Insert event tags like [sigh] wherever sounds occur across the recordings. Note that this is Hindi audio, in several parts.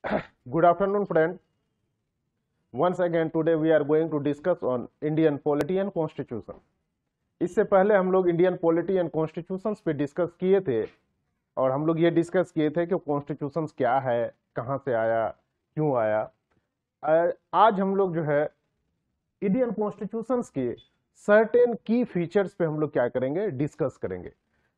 [coughs] good afternoon friend once again today we are going to discuss on indian polity and constitution इससे पहले हम लोग इंडियन पॉलिटी एंड कॉन्स्टिट्यूशन पे डिस्कस किए थे और हम लोग ये डिस्कस किए थे कि कॉन्स्टिट्यूशन क्या है कहाँ से आया क्यों आया आज हम लोग जो है इंडियन कॉन्स्टिट्यूशन के सर्टेन की फीचर्स पे हम लोग क्या करेंगे डिस्कस करेंगे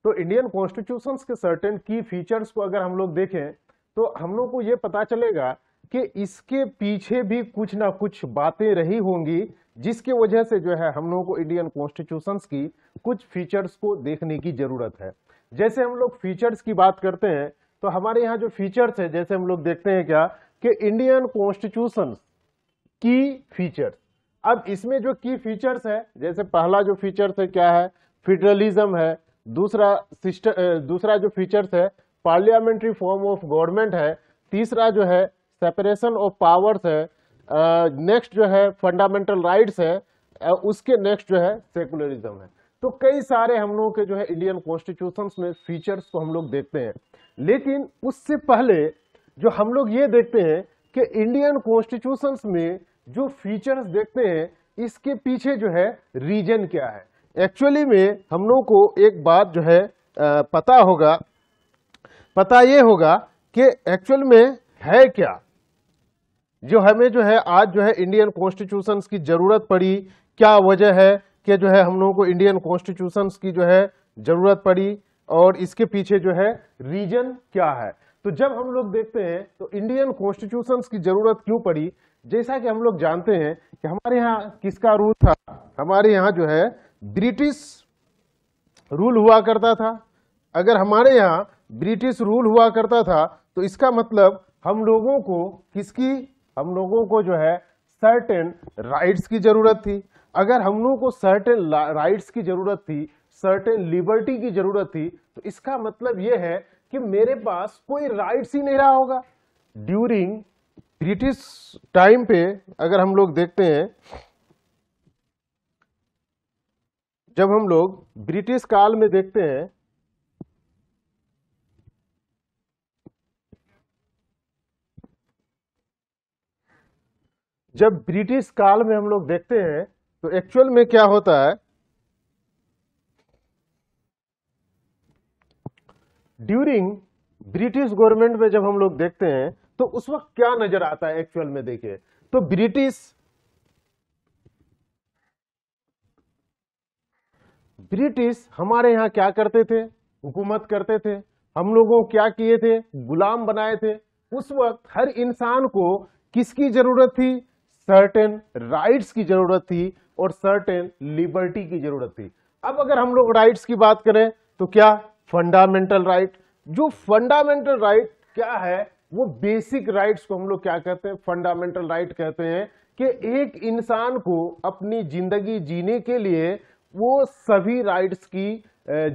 तो इंडियन कॉन्स्टिट्यूशन के सर्टेन की फीचर्स को अगर हम लोग देखें तो हम लोग को ये पता चलेगा कि इसके पीछे भी कुछ ना कुछ बातें रही होंगी जिसके वजह से जो है हम लोगों को इंडियन कॉन्स्टिट्यूशन की कुछ फीचर्स को देखने की ज़रूरत है जैसे हम लोग फीचर्स की बात करते हैं तो हमारे यहाँ जो फीचर्स है जैसे हम लोग देखते हैं क्या कि इंडियन कॉन्स्टिट्यूशन की फीचर्स अब इसमें जो की फीचर्स है जैसे पहला जो फीचर्स है क्या है फेडरलिज्म है दूसरा सिस्टम दूसरा जो फीचर्स है पार्लियामेंट्री फॉर्म ऑफ गवर्नमेंट है तीसरा जो है सेपरेशन ऑफ पावर्स है नेक्स्ट जो है फंडामेंटल राइट्स है उसके नेक्स्ट जो है सेकुलरिज्म है तो कई सारे हम लोगों के जो है इंडियन कॉन्स्टिट्यूशन में फीचर्स को हम लोग देखते हैं लेकिन उससे पहले जो हम लोग ये देखते हैं कि इंडियन कॉन्स्टिट्यूशन में जो फीचर्स देखते हैं इसके पीछे जो है रीजन क्या है एक्चुअली में हम लोग को एक बात जो है पता होगा पता ये होगा कि एक्चुअल में है क्या जो हमें जो है आज जो है इंडियन कॉन्स्टिट्यूशन की ज़रूरत पड़ी क्या वजह है कि जो है हम लोगों को इंडियन कॉन्स्टिट्यूशन की जो है ज़रूरत पड़ी और इसके पीछे जो है रीजन क्या है तो जब हम लोग देखते हैं तो इंडियन कॉन्स्टिट्यूशन की ज़रूरत क्यों पड़ी जैसा कि हम लोग जानते हैं कि हमारे यहाँ किसका रूल था हमारे यहाँ जो है ब्रिटिश रूल हुआ करता था अगर हमारे यहाँ ब्रिटिश रूल हुआ करता था तो इसका मतलब हम लोगों को किसकी हम लोगों को जो है सर्टेन राइट्स की ज़रूरत थी अगर हम लोगों को सर्टेन राइट्स की ज़रूरत थी सर्टेन लिबर्टी की ज़रूरत थी तो इसका मतलब ये है कि मेरे पास कोई राइट्स ही नहीं रहा होगा ड्यूरिंग ब्रिटिश टाइम पे अगर हम लोग देखते हैं जब हम लोग ब्रिटिश काल में देखते हैं जब ब्रिटिश काल में हम लोग देखते हैं तो एक्चुअल में क्या होता है ड्यूरिंग ब्रिटिश गवर्नमेंट में जब हम लोग देखते हैं तो उस वक्त क्या नजर आता है एक्चुअल में देखिए तो ब्रिटिश ब्रिटिश हमारे यहां क्या करते थे हुकूमत करते थे हम लोगों क्या किए थे गुलाम बनाए थे उस वक्त हर इंसान को किसकी जरूरत थी सर्टेन राइट्स की जरूरत थी और सर्टेन लिबर्टी की जरूरत थी अब अगर हम लोग राइट्स की बात करें तो क्या फंडामेंटल राइट right, जो फंडामेंटल राइट right क्या है वो बेसिक राइट्स को हम लोग क्या कहते हैं फंडामेंटल राइट कहते हैं कि एक इंसान को अपनी जिंदगी जीने के लिए वो सभी राइट्स की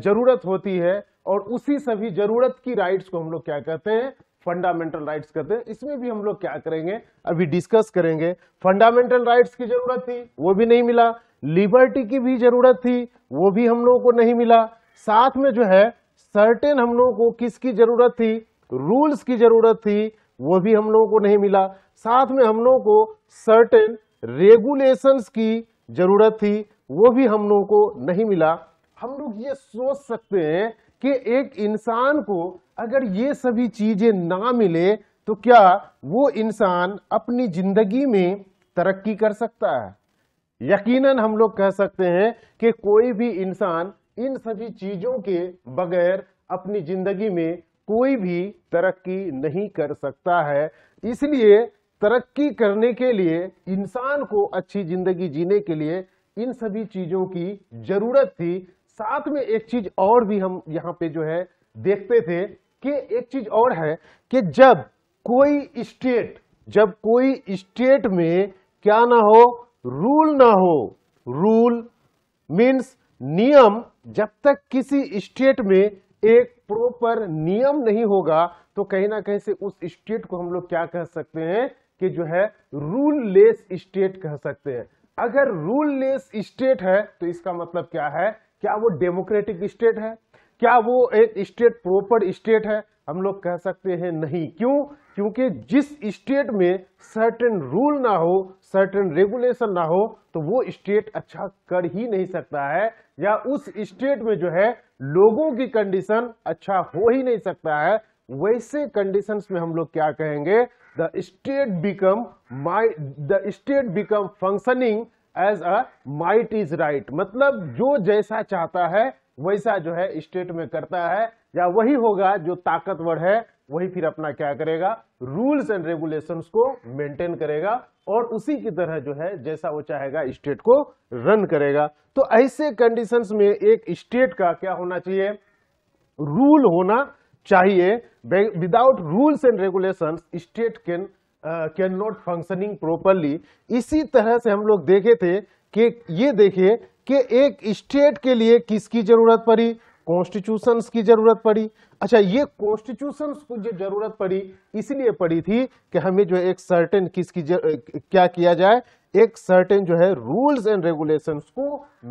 जरूरत होती है और उसी सभी जरूरत की राइट्स को हम लोग क्या कहते हैं फंडामेंटल राइट्स कहते हैं इसमें भी हम लोग क्या करेंगे अभी डिस्कस करेंगे फंडामेंटल राइट्स की जरूरत थी वो भी नहीं मिला लिबर्टी की भी जरूरत थी वो भी हम लोगों को नहीं मिला साथ में जो है सर्टेन हम लोगों को किसकी जरूरत थी रूल्स की जरूरत थी वो भी हम लोगों को नहीं मिला साथ में हम लोगों को सर्टेन रेगुलेशंस की जरूरत थी वो भी हम लोगों को नहीं मिला हम लोग ये सोच सकते हैं कि एक इंसान को अगर ये सभी चीज़ें ना मिले तो क्या वो इंसान अपनी ज़िंदगी में तरक्की कर सकता है यकीनन हम लोग कह सकते हैं कि कोई भी इंसान इन सभी चीज़ों के बगैर अपनी ज़िंदगी में कोई भी तरक्की नहीं कर सकता है इसलिए तरक्की करने के लिए इंसान को अच्छी ज़िंदगी जीने के लिए इन सभी चीज़ों की ज़रूरत थी साथ में एक चीज़ और भी हम यहाँ पे जो है देखते थे कि एक चीज और है कि जब कोई स्टेट जब कोई स्टेट में क्या ना हो रूल ना हो रूल मीन्स नियम जब तक किसी स्टेट में एक प्रॉपर नियम नहीं होगा तो कहीं ना कहीं से उस स्टेट को हम लोग क्या कह सकते हैं कि जो है रूल लेस स्टेट कह सकते हैं अगर रूल लेस स्टेट है तो इसका मतलब क्या है क्या वो डेमोक्रेटिक स्टेट है क्या वो एक स्टेट प्रॉपर स्टेट है हम लोग कह सकते हैं नहीं क्यों क्योंकि जिस स्टेट में सर्टेन रूल ना हो सर्टेन रेगुलेशन ना हो तो वो स्टेट अच्छा कर ही नहीं सकता है या उस स्टेट में जो है लोगों की कंडीशन अच्छा हो ही नहीं सकता है वैसे कंडीशंस में हम लोग क्या कहेंगे the state become my the state become functioning as a might is right मतलब जो जैसा चाहता है वैसा जो है स्टेट में करता है या वही होगा जो ताकतवर है वही फिर अपना क्या करेगा रूल्स एंड रेगुलेशंस को मेंटेन करेगा और उसी की तरह जो है जैसा वो चाहेगा स्टेट को रन करेगा तो ऐसे कंडीशंस में एक स्टेट का क्या होना चाहिए रूल होना चाहिए without rules and regulations state can can not functioning properly इसी तरह से हम लोग देखे थे कि ये देखिए कि एक स्टेट के लिए किसकी जरूरत पड़ी कॉन्स्टिट्यूशन की जरूरत पड़ी अच्छा ये कॉन्स्टिट्यूशन को जो जरूरत पड़ी इसलिए पड़ी थी कि हमें जो एक सर्टेन किसकी क्या किया जाए एक सर्टेन जो है रूल्स एंड रेगुलेशंस को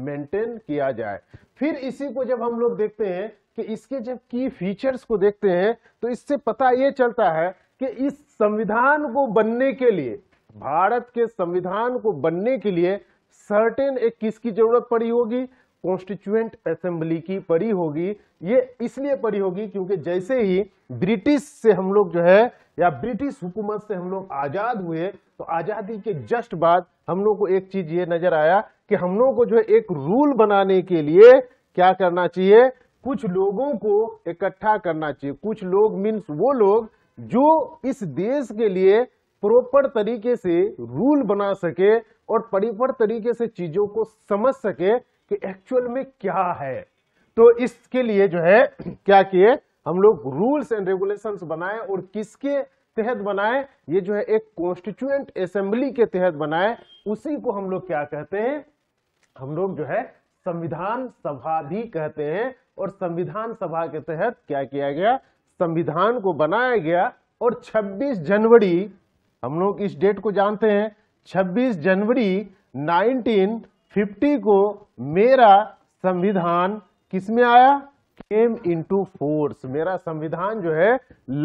मेंटेन किया जाए फिर इसी को जब हम लोग देखते हैं कि इसके जब की फीचर्स को देखते हैं तो इससे पता ये चलता है कि इस संविधान को बनने के लिए भारत के संविधान को बनने के लिए सर्टेन एक किसकी जरूरत पड़ी होगी कॉन्स्टिट्यूएंट असेंबली की पड़ी होगी ये इसलिए पड़ी होगी क्योंकि जैसे ही ब्रिटिश से हम लोग जो है या ब्रिटिश हुकूमत से हम लोग आज़ाद हुए तो आज़ादी के जस्ट बाद हम लोग को एक चीज़ ये नज़र आया कि हम लोग को जो है एक रूल बनाने के लिए क्या करना चाहिए कुछ लोगों को इकट्ठा करना चाहिए कुछ लोग मीन्स वो लोग जो इस देश के लिए प्रॉपर तरीके से रूल बना सके और परिपर तरीके से चीजों को समझ सके कि एक्चुअल में क्या है तो इसके लिए जो है क्या किए हम लोग रूल्स एंड रेगुलेशंस बनाए और किसके तहत बनाए ये जो है एक कॉन्स्टिट्यूएंट असेंबली के तहत बनाए उसी को हम लोग क्या कहते हैं हम लोग जो है संविधान सभा भी कहते हैं और संविधान सभा के तहत क्या किया गया संविधान को बनाया गया और 26 जनवरी हम लोग इस डेट को जानते हैं 26 जनवरी 1950 को मेरा संविधान किस में आया केम इनटू फोर्स मेरा संविधान जो है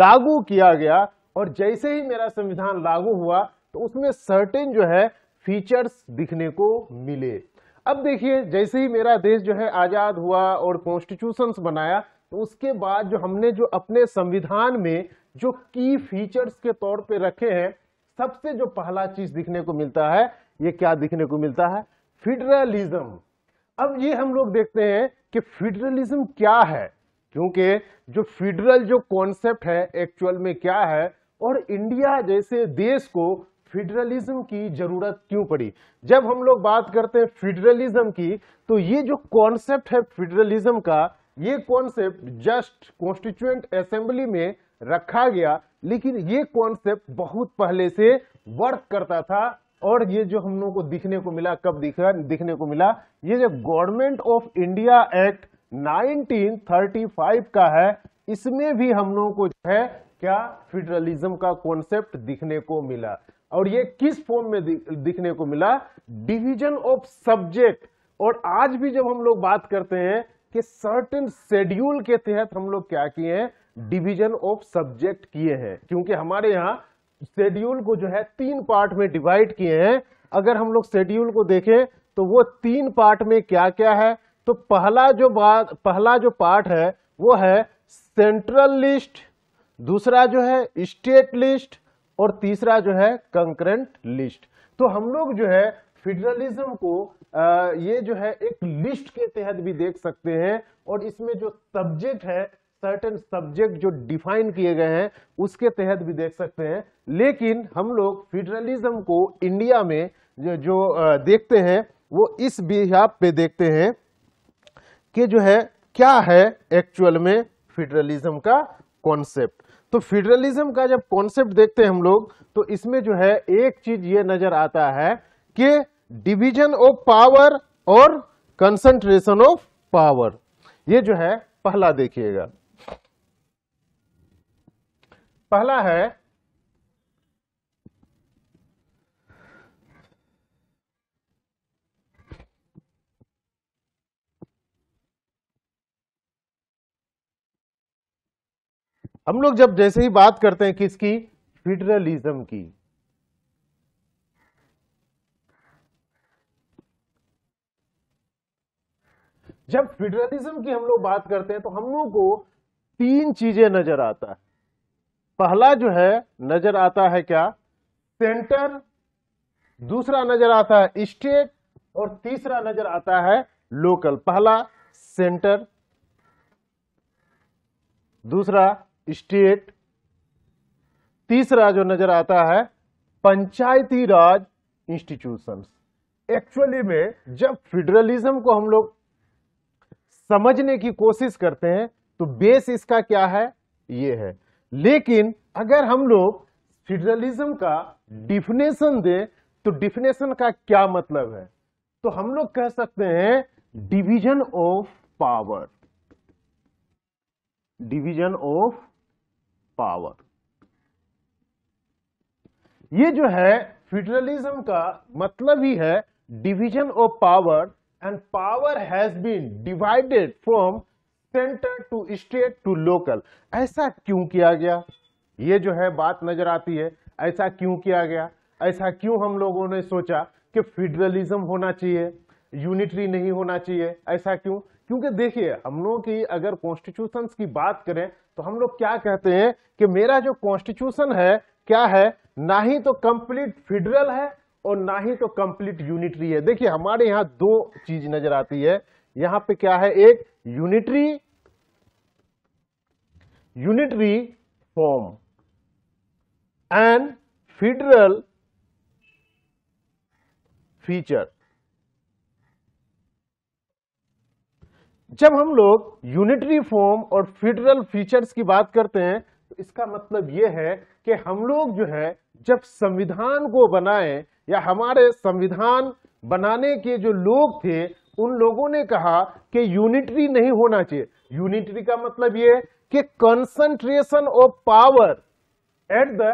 लागू किया गया और जैसे ही मेरा संविधान लागू हुआ तो उसमें सर्टेन जो है फीचर्स दिखने को मिले अब देखिए जैसे ही मेरा देश जो है आज़ाद हुआ और कॉन्स्टिट्यूशंस बनाया तो उसके बाद जो हमने जो अपने संविधान में जो की फीचर्स के तौर पे रखे हैं सबसे जो पहला चीज दिखने को मिलता है ये क्या दिखने को मिलता है फेडरलिज्म अब ये हम लोग देखते हैं कि फेडरलिज्म क्या है क्योंकि जो फेडरल जो कॉन्सेप्ट है एक्चुअल में क्या है और इंडिया जैसे देश को फेडरलिज्म की जरूरत क्यों पड़ी जब हम लोग बात करते हैं फेडरलिज्म की तो ये जो कॉन्सेप्ट है फेडरलिज्म का ये कॉन्सेप्ट जस्ट कॉन्स्टिट्यूएंट असेंबली में रखा गया लेकिन ये कॉन्सेप्ट बहुत पहले से वर्क करता था और ये जो हम लोग को दिखने को मिला कब दिखा दिखने को मिला ये जो गवर्नमेंट ऑफ इंडिया एक्ट 1935 का है इसमें भी हम लोगों को जो है क्या फेडरलिज्म का कॉन्सेप्ट दिखने को मिला और ये किस फॉर्म में दिखने को मिला डिवीजन ऑफ सब्जेक्ट और आज भी जब हम लोग बात करते हैं कि सर्टेन शेड्यूल के तहत हम लोग क्या किए हैं डिवीजन ऑफ सब्जेक्ट किए हैं क्योंकि हमारे यहाँ शेड्यूल को जो है तीन पार्ट में डिवाइड किए हैं अगर हम लोग शेड्यूल को देखें तो वो तीन पार्ट में क्या क्या है तो पहला जो बात पहला जो पार्ट है वो है सेंट्रल लिस्ट दूसरा जो है स्टेट लिस्ट और तीसरा जो है कंकरेंट लिस्ट तो हम लोग जो है फेडरलिज्म को आ, ये जो है एक लिस्ट के तहत भी देख सकते हैं और इसमें जो सब्जेक्ट है सर्टेन सब्जेक्ट जो डिफाइन किए गए हैं उसके तहत भी देख सकते हैं लेकिन हम लोग फेडरलिज्म को इंडिया में जो, जो देखते हैं वो इस बिहाब पे देखते हैं कि जो है क्या है एक्चुअल में फेडरलिज्म का कॉन्सेप्ट तो फेडरलिज्म का जब कॉन्सेप्ट देखते हैं हम लोग तो इसमें जो है एक चीज ये नजर आता है कि डिवीजन ऑफ पावर और कंसंट्रेशन ऑफ पावर ये जो है पहला देखिएगा पहला है हम लोग जब जैसे ही बात करते हैं किसकी फेडरलिज्म की जब फेडरलिज्म की हम लोग बात करते हैं तो हम लोग को तीन चीजें नजर आता है पहला जो है नजर आता है क्या सेंटर दूसरा नजर आता है स्टेट और तीसरा नजर आता है लोकल पहला सेंटर दूसरा स्टेट तीसरा जो नजर आता है पंचायती राज इंस्टीट्यूशंस एक्चुअली में जब फेडरलिज्म को हम लोग समझने की कोशिश करते हैं तो बेस इसका क्या है ये है लेकिन अगर हम लोग फेडरलिज्म का डिफिनेशन दे तो डिफिनेशन का क्या मतलब है तो हम लोग कह सकते हैं division of power division of power ये जो है फेडरलिज्म का मतलब ही है division of power and power has been divided from centre to state to local ऐसा क्यों किया गया ये जो है बात नजर आती है ऐसा क्यों किया गया ऐसा क्यों हम लोगों ने सोचा कि फेडरलिज्म होना चाहिए यूनिटरी नहीं होना चाहिए ऐसा क्यों क्योंकि देखिए हम लोगों की अगर कॉन्स्टिट्यूशन की बात करें तो हम लोग क्या कहते हैं कि मेरा जो कॉन्स्टिट्यूशन है क्या है ना ही तो कंप्लीट फेडरल है और ना ही तो कंप्लीट यूनिटरी है देखिए हमारे यहाँ दो चीज नजर आती है यहाँ पे क्या है एक unitary unitary form and federal feature जब हम लोग यूनिटरी फॉर्म और फेडरल फीचर्स की बात करते हैं तो इसका मतलब यह है कि हम लोग जो है जब संविधान को बनाए या हमारे संविधान बनाने के जो लोग थे उन लोगों ने कहा कि यूनिटरी नहीं होना चाहिए यूनिटरी का मतलब ये कि concentration of power at the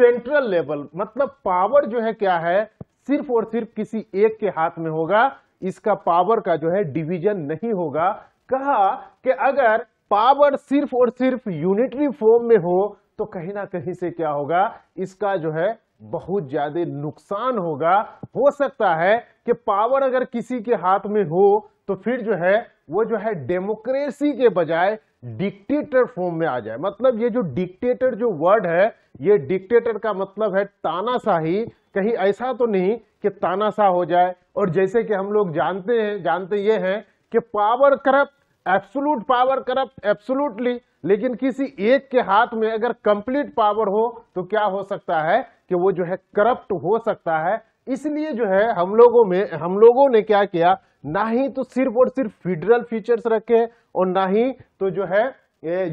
central level मतलब पावर जो है क्या है सिर्फ और सिर्फ किसी एक के हाथ में होगा इसका पावर का जो है डिवीजन नहीं होगा कहा कि अगर पावर सिर्फ और सिर्फ यूनिटरी फॉर्म में हो तो कहीं ना कहीं से क्या होगा इसका जो है बहुत ज्यादा नुकसान होगा हो सकता है कि पावर अगर किसी के हाथ में हो तो फिर जो है वो जो है डेमोक्रेसी के बजाय डिक्टेटर फॉर्म में आ जाए मतलब ये जो डिक्टेटर जो वर्ड है ये डिक्टेटर का मतलब है तानाशाही कहीं ऐसा तो नहीं कि तानाशाह हो जाए और जैसे कि हम लोग जानते हैं जानते ये हैं कि power corrupt absolute power corrupt absolutely लेकिन किसी एक के हाथ में अगर कंप्लीट पावर हो तो क्या हो सकता है कि वो जो है करप्ट हो सकता है इसलिए जो है हम लोगों में हम लोगों ने क्या किया ना ही तो सिर्फ और सिर्फ फेडरल फीचर्स रखे और ना ही तो जो है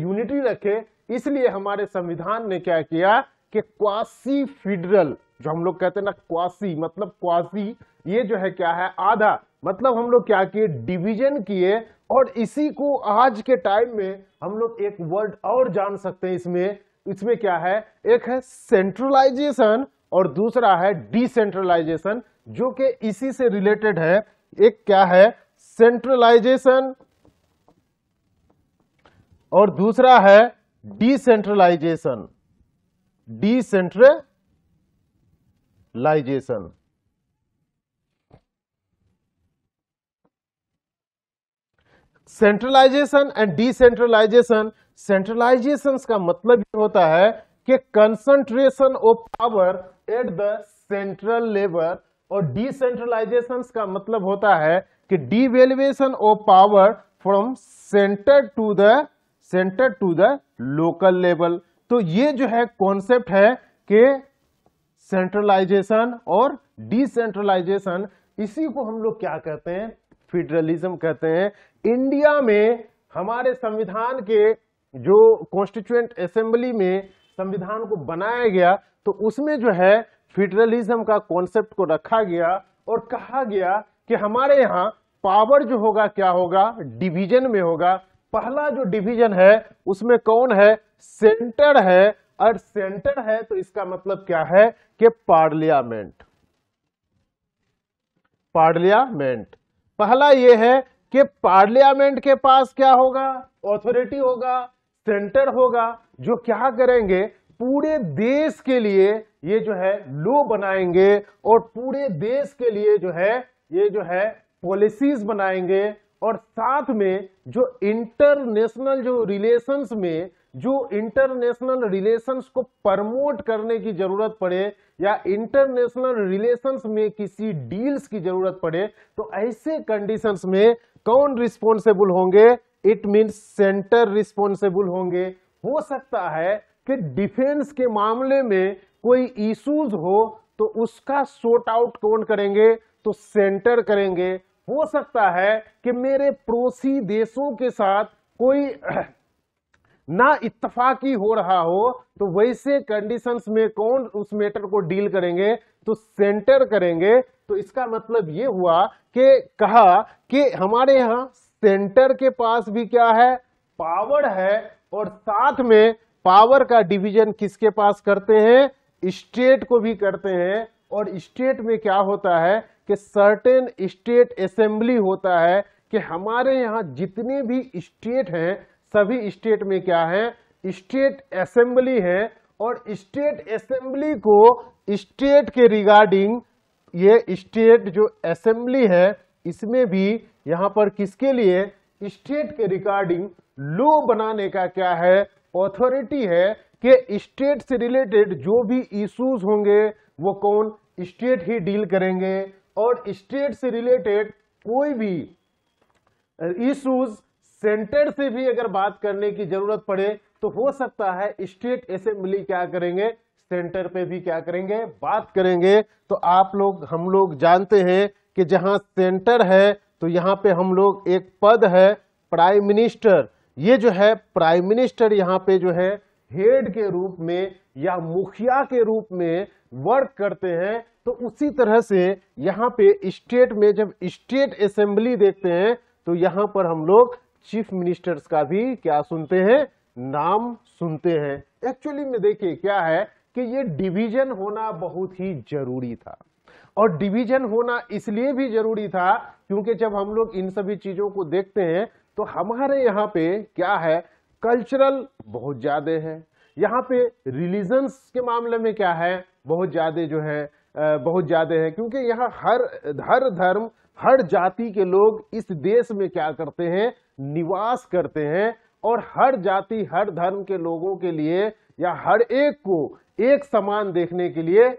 यूनिटी रखे इसलिए हमारे संविधान ने क्या किया कि क्वासी फेडरल जो हम लोग कहते हैं ना क्वासी मतलब क्वासी ये जो है क्या है आधा मतलब हम लोग क्या किए डिवीजन किए और इसी को आज के टाइम में हम लोग एक वर्ड और जान सकते हैं इसमें इसमें क्या है एक है सेंट्रलाइजेशन और दूसरा है डिसेंट्रलाइजेशन जो कि इसी से रिलेटेड है एक क्या है सेंट्रलाइजेशन और दूसरा है decentralisation decentralisation centralisation and decentralisation centralisation का मतलब ये होता है कि concentration of power at the central level और डिसेंट्रलाइजेशन का मतलब होता है कि devaluation of power from centre to the centre to the local level तो ये जो है कॉन्सेप्ट है कि सेंट्रलाइजेशन और डिसेंट्रलाइजेशन इसी को हम लोग क्या कहते हैं फेडरलिज्म कहते हैं इंडिया में हमारे संविधान के जो कॉन्स्टिट्यूएंट असेंबली में संविधान को बनाया गया तो उसमें जो है फेडरलिज्म का कॉन्सेप्ट को रखा गया और कहा गया कि हमारे यहाँ पावर जो होगा क्या होगा डिवीजन में होगा पहला जो डिवीजन है उसमें कौन है सेंटर है और सेंटर है तो इसका मतलब क्या है कि पार्लियामेंट पार्लियामेंट पहला ये है कि पार्लियामेंट के पास क्या होगा ऑथोरिटी होगा सेंटर होगा जो क्या करेंगे पूरे देश के लिए ये जो है लो बनाएंगे और पूरे देश के लिए जो है ये जो है पॉलिसीज बनाएंगे और साथ में जो इंटरनेशनल जो रिलेशंस में जो इंटरनेशनल रिलेशंस को प्रमोट करने की जरूरत पड़े या इंटरनेशनल रिलेशंस में किसी डील्स की जरूरत पड़े तो ऐसे कंडीशंस में कौन रिस्पॉन्सिबल होंगे इट मीन सेंटर रिस्पॉन्सिबल होंगे हो सकता है कि डिफेंस के मामले में कोई इश्यूज हो तो उसका शॉर्ट आउट कौन करेंगे तो सेंटर करेंगे हो सकता है कि मेरे पड़ोसी देशों के साथ कोई ना इतफाकी हो रहा हो तो वैसे कंडीशंस में कौन उस मैटर को डील करेंगे तो सेंटर करेंगे तो इसका मतलब ये हुआ कि कहा कि हमारे यहाँ सेंटर के पास भी क्या है पावर है और साथ में पावर का डिवीजन किसके पास करते हैं स्टेट को भी करते हैं और स्टेट में क्या होता है कि सर्टेन स्टेट असेंबली होता है कि हमारे यहाँ जितने भी स्टेट हैं सभी स्टेट में क्या है स्टेट असेंबली है और स्टेट असेंबली को स्टेट के रिगार्डिंग ये स्टेट जो असेंबली है इसमें भी यहाँ पर किसके लिए स्टेट के रिगार्डिंग लॉ बनाने का क्या है ऑथोरिटी है कि स्टेट से रिलेटेड जो भी इश्यूज होंगे वो कौन स्टेट ही डील करेंगे और स्टेट से रिलेटेड कोई भी इश्यूज सेंटर से भी अगर बात करने की जरूरत पड़े तो हो सकता है स्टेट असेंबली क्या करेंगे सेंटर पे भी क्या करेंगे बात करेंगे तो आप लोग हम लोग जानते हैं कि जहां सेंटर है तो यहाँ पे हम लोग एक पद है प्राइम मिनिस्टर ये जो है प्राइम मिनिस्टर यहाँ पे जो है हेड के रूप में या मुखिया के रूप में वर्क करते हैं तो उसी तरह से यहाँ पे स्टेट में जब स्टेट असेंबली देखते हैं तो यहां पर हम लोग चीफ मिनिस्टर्स का भी क्या सुनते हैं नाम सुनते हैं एक्चुअली में देखिए क्या है कि ये डिवीजन होना बहुत ही जरूरी था और डिवीजन होना इसलिए भी जरूरी था क्योंकि जब हम लोग इन सभी चीजों को देखते हैं तो हमारे यहाँ पे क्या है कल्चरल बहुत ज्यादा है यहाँ पे रिलीजन्स के मामले में क्या है बहुत ज्यादा जो है बहुत ज्यादा है क्योंकि यहाँ हर हर धर्म हर जाति के लोग इस देश में क्या करते हैं निवास करते हैं और हर जाति हर धर्म के लोगों के लिए या हर एक को एक समान देखने के लिए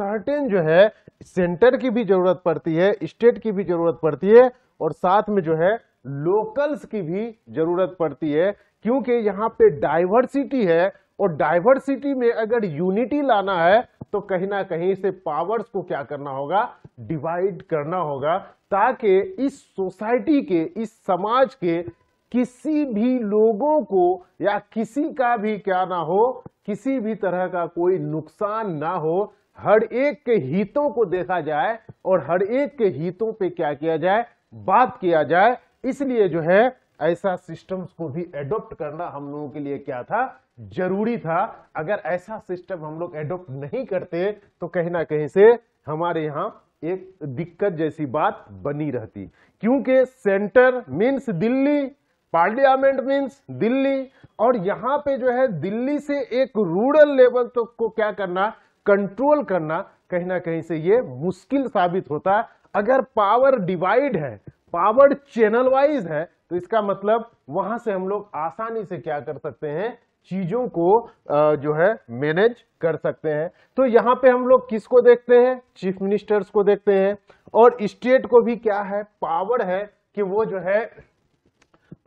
सर्टेन जो है सेंटर की भी जरूरत पड़ती है स्टेट की भी जरूरत पड़ती है और साथ में जो है लोकल्स की भी जरूरत पड़ती है क्योंकि यहाँ पे डाइवर्सिटी है और डाइवर्सिटी में अगर यूनिटी लाना है तो कहीं ना कहीं से पावर्स को क्या करना होगा डिवाइड करना होगा ताकि इस सोसाइटी के इस समाज के किसी भी लोगों को या किसी का भी क्या ना हो किसी भी तरह का कोई नुकसान ना हो हर एक के हितों को देखा जाए और हर एक के हितों पे क्या किया जाए बात किया जाए इसलिए जो है ऐसा सिस्टम्स को भी एडोप्ट करना हम लोगों के लिए क्या था जरूरी था अगर ऐसा सिस्टम हम लोग एडोप्ट नहीं करते तो कहीं ना कहीं से हमारे यहाँ एक दिक्कत जैसी बात बनी रहती क्योंकि centre means Delhi parliament means Delhi और यहाँ पे जो है दिल्ली से एक रूरल लेवल तो को क्या करना कंट्रोल करना कहीं ना कहीं से ये मुश्किल साबित होता अगर पावर डिवाइड है पावर चैनल वाइज है तो इसका मतलब वहां से हम लोग आसानी से क्या कर सकते हैं चीज़ों को जो है मैनेज कर सकते हैं तो यहाँ पे हम लोग किसको देखते हैं चीफ मिनिस्टर्स को देखते हैं और स्टेट को भी क्या है पावर है कि वो जो है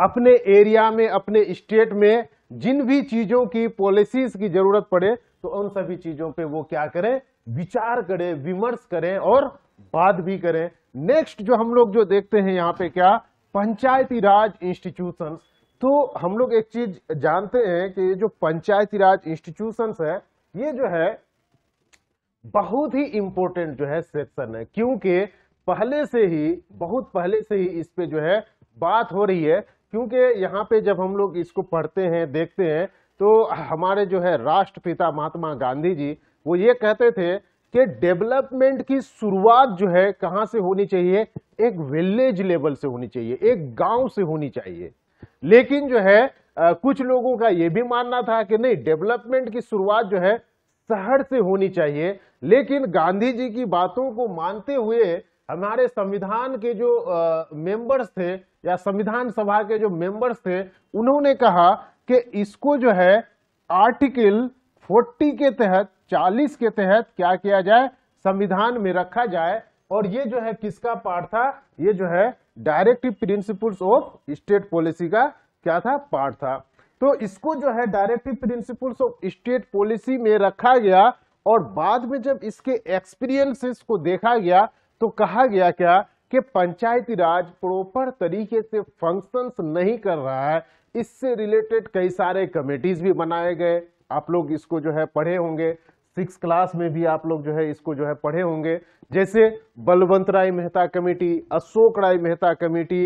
अपने एरिया में अपने स्टेट में जिन भी चीज़ों की पॉलिसीज की जरूरत पड़े तो उन सभी चीज़ों पे वो क्या करें विचार करें विमर्श करें और बात भी करें नेक्स्ट जो हम लोग जो देखते हैं यहाँ पे क्या पंचायती राज इंस्टीट्यूशंस तो हम लोग एक चीज जानते हैं कि ये जो पंचायती राज इंस्टीट्यूशन है ये जो है बहुत ही इंपॉर्टेंट जो है सेक्शन है क्योंकि पहले से ही बहुत पहले से ही इस पे जो है बात हो रही है क्योंकि यहाँ पे जब हम लोग इसको पढ़ते हैं देखते हैं तो हमारे जो है राष्ट्रपिता महात्मा गांधी जी वो ये कहते थे कि डेवलपमेंट की शुरुआत जो है कहाँ से होनी चाहिए एक विलेज लेवल से होनी चाहिए एक गांव से होनी चाहिए लेकिन जो है आ, कुछ लोगों का यह भी मानना था कि नहीं डेवलपमेंट की शुरुआत जो है शहर से होनी चाहिए लेकिन गांधी जी की बातों को मानते हुए हमारे संविधान के जो आ, मेंबर्स थे या संविधान सभा के जो मेंबर्स थे उन्होंने कहा कि इसको जो है आर्टिकल 40 के तहत 40 के तहत क्या किया जाए संविधान में रखा जाए और ये जो है किसका पार्ट था ये जो है directive principles of state policy का क्या था पार्ट था तो इसको जो है directive principles of state policy में रखा गया और बाद में जब इसके एक्सपीरियंसेस को देखा गया तो कहा गया क्या कि पंचायती राज प्रॉपर तरीके से फंक्शंस नहीं कर रहा है इससे रिलेटेड कई सारे कमेटीज भी बनाए गए आप लोग इसको जो है पढ़े होंगे सिक्स क्लास में भी आप लोग जो है इसको जो है पढ़े होंगे जैसे बलवंत राय मेहता कमेटी अशोक राय मेहता कमेटी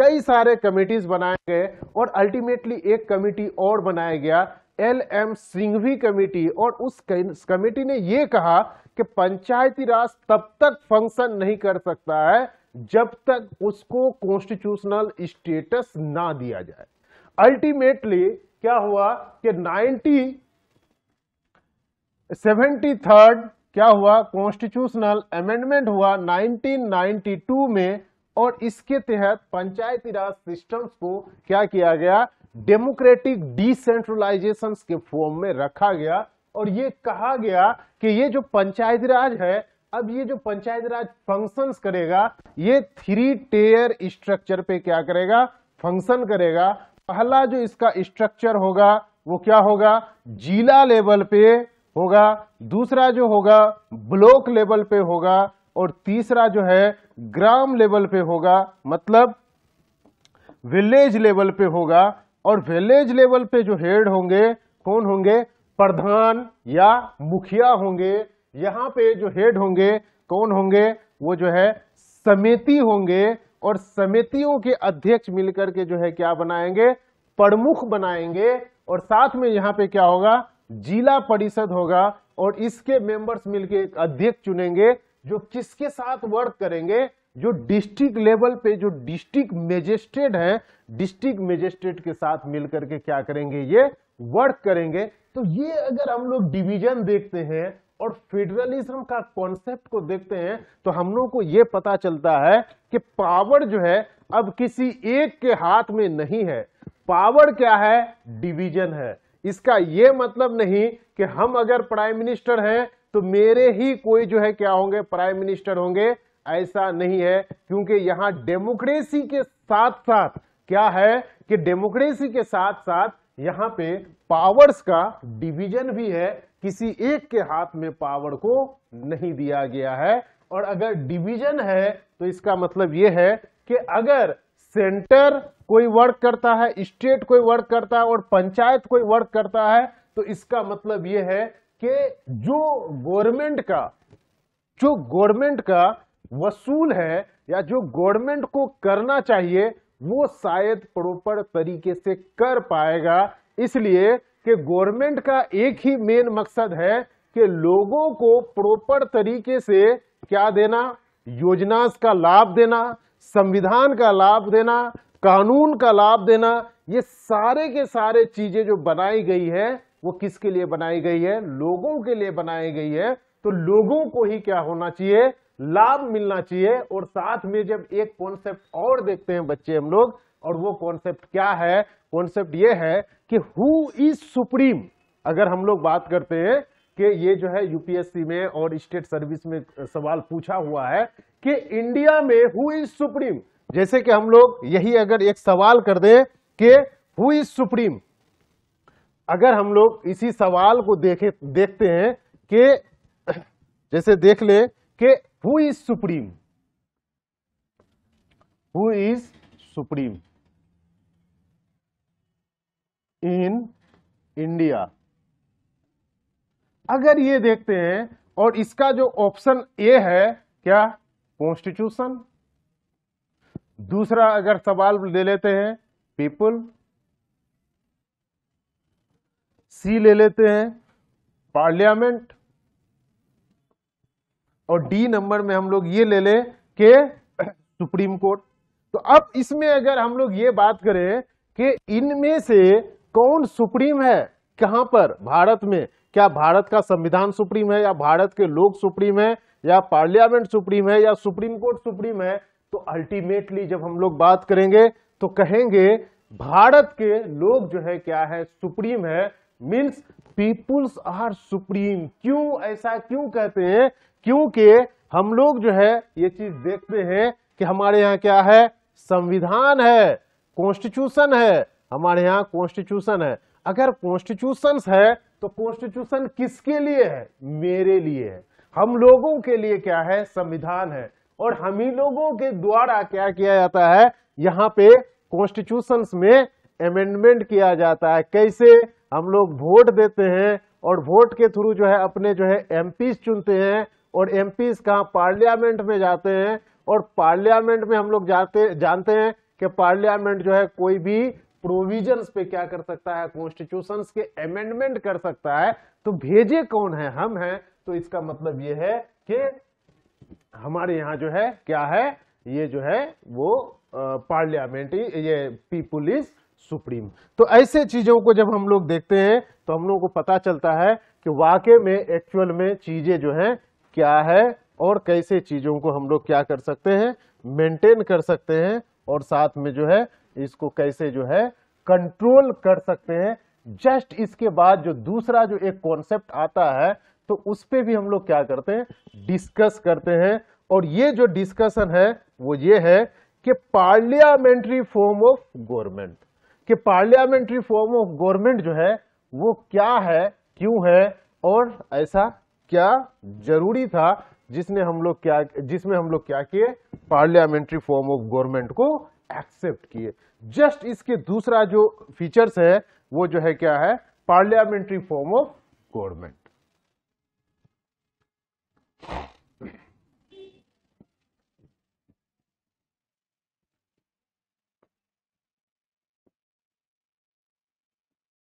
कई सारे कमेटीज बनाए गए और अल्टीमेटली एक कमेटी और बनाया गया एल एम सिंघवी कमेटी और उस कमेटी ने यह कहा कि पंचायती राज तब तक फंक्शन नहीं कर सकता है जब तक उसको कॉन्स्टिट्यूशनल स्टेटस ना दिया जाए अल्टीमेटली क्या हुआ कि सेवेंटी थर्ड क्या हुआ कॉन्स्टिट्यूशनल अमेंडमेंट हुआ 1992 में और इसके तहत पंचायती राज सिस्टम्स को क्या किया गया डेमोक्रेटिक डिसेंट्रलाइजेशन के फॉर्म में रखा गया और ये कहा गया कि ये जो पंचायती राज है अब ये जो पंचायती राज फंक्शंस करेगा ये थ्री टेयर स्ट्रक्चर पे क्या करेगा फंक्शन करेगा पहला जो इसका स्ट्रक्चर होगा वो क्या होगा जिला लेवल पे होगा दूसरा जो होगा ब्लॉक लेवल पे होगा और तीसरा जो है ग्राम लेवल पे होगा मतलब विलेज लेवल पे होगा और विलेज लेवल पे जो हेड होंगे कौन होंगे प्रधान या मुखिया होंगे यहाँ पे जो हेड होंगे कौन होंगे वो जो है समिति होंगे और समितियों के अध्यक्ष मिलकर के जो है क्या बनाएंगे प्रमुख बनाएंगे और साथ में यहाँ पे क्या होगा जिला परिषद होगा और इसके मेंबर्स मिलके एक अध्यक्ष चुनेंगे जो किसके साथ वर्क करेंगे जो डिस्ट्रिक्ट लेवल पे जो डिस्ट्रिक्ट मेजिस्ट्रेट है डिस्ट्रिक्ट मेजिस्ट्रेट के साथ मिलकर के क्या करेंगे ये वर्क करेंगे तो ये अगर हम लोग डिवीजन देखते हैं और फेडरलिज्म का कॉन्सेप्ट को देखते हैं तो हम लोग को ये पता चलता है कि पावर जो है अब किसी एक के हाथ में नहीं है पावर क्या है डिवीजन है इसका यह मतलब नहीं कि हम अगर प्राइम मिनिस्टर हैं तो मेरे ही कोई जो है क्या होंगे प्राइम मिनिस्टर होंगे ऐसा नहीं है क्योंकि यहां डेमोक्रेसी के साथ साथ क्या है कि डेमोक्रेसी के साथ साथ यहां पे पावर्स का डिवीजन भी है किसी एक के हाथ में पावर को नहीं दिया गया है और अगर डिवीजन है तो इसका मतलब यह है कि अगर सेंटर कोई वर्क करता है स्टेट कोई वर्क करता है और पंचायत कोई वर्क करता है तो इसका मतलब यह है कि जो गवर्नमेंट का जो गवर्नमेंट का वसूल है या जो गवर्नमेंट को करना चाहिए वो शायद प्रॉपर तरीके से कर पाएगा इसलिए कि गवर्नमेंट का एक ही मेन मकसद है कि लोगों को प्रॉपर तरीके से क्या देना योजनाओं का लाभ देना संविधान का लाभ देना कानून का लाभ देना ये सारे के सारे चीजें जो बनाई गई है वो किसके लिए बनाई गई है लोगों के लिए बनाई गई है तो लोगों को ही क्या होना चाहिए लाभ मिलना चाहिए और साथ में जब एक कॉन्सेप्ट और देखते हैं बच्चे हम लोग और वो कॉन्सेप्ट क्या है कॉन्सेप्ट ये है कि हु इज सुप्रीम अगर हम लोग बात करते हैं कि ये जो है यूपीएससी में और स्टेट सर्विस में सवाल पूछा हुआ है कि इंडिया में हु इज सुप्रीम जैसे कि हम लोग यही अगर एक सवाल कर दें कि हु इज सुप्रीम अगर हम लोग इसी सवाल को देखे देखते हैं कि [clears throat] जैसे देख ले कि who is supreme who is supreme in India अगर ये देखते हैं और इसका जो ऑप्शन ए है क्या कॉन्स्टिट्यूशन दूसरा अगर सवाल ले लेते हैं पीपल सी ले लेते हैं पार्लियामेंट और डी नंबर में हम लोग ये ले ले के सुप्रीम कोर्ट तो अब इसमें अगर हम लोग ये बात करें कि इनमें से कौन सुप्रीम है कहां पर भारत में क्या भारत का संविधान सुप्रीम है या भारत के लोग सुप्रीम है या पार्लियामेंट सुप्रीम है या सुप्रीम कोर्ट सुप्रीम है तो अल्टीमेटली जब हम लोग बात करेंगे तो कहेंगे भारत के लोग जो है क्या है सुप्रीम है मीन्स पीपुल्स आर सुप्रीम क्यों ऐसा क्यों कहते हैं क्योंकि हम लोग जो है ये चीज देखते हैं कि हमारे यहाँ क्या है संविधान है कॉन्स्टिट्यूशन है हमारे यहाँ कॉन्स्टिट्यूशन है अगर कॉन्स्टिट्यूशन है तो कॉन्स्टिट्यूशन किसके लिए है मेरे लिए है हम लोगों के लिए क्या है संविधान है और हम ही लोगों के द्वारा क्या किया जाता है यहाँ पे कॉन्स्टिट्यूशन में अमेंडमेंट किया जाता है कैसे हम लोग वोट देते हैं और वोट के थ्रू जो है अपने जो है एमपीज चुनते हैं और एमपीज कहा पार्लियामेंट में जाते हैं और पार्लियामेंट में हम लोग जाते जानते हैं कि पार्लियामेंट जो है कोई भी प्रोविजन पे क्या कर सकता है कॉन्स्टिट्यूशन के अमेंडमेंट कर सकता है तो भेजे कौन है हम हैं तो इसका मतलब ये है कि हमारे यहाँ जो है क्या है ये जो है वो पार्लियामेंट ये पीपुल इज सुप्रीम तो ऐसे चीजों को जब हम लोग देखते हैं तो हम लोगों को पता चलता है कि वाकई में एक्चुअल में चीजें जो है क्या है और कैसे चीजों को हम लोग क्या कर सकते हैं मेंटेन कर सकते हैं और साथ में जो है इसको कैसे जो है कंट्रोल कर सकते हैं जस्ट इसके बाद जो दूसरा जो एक कॉन्सेप्ट आता है तो उस पर भी हम लोग क्या करते हैं डिस्कस करते हैं और ये जो डिस्कशन है वो ये है कि पार्लियामेंट्री फॉर्म ऑफ गवर्नमेंट कि पार्लियामेंट्री फॉर्म ऑफ गवर्नमेंट जो है वो क्या है क्यों है और ऐसा क्या जरूरी था जिसने हम लोग क्या जिसमें हम लोग क्या किए पार्लियामेंट्री फॉर्म ऑफ गवर्नमेंट को एक्सेप्ट किए जस्ट इसके दूसरा जो फीचर्स है वो जो है क्या है parliamentary form of government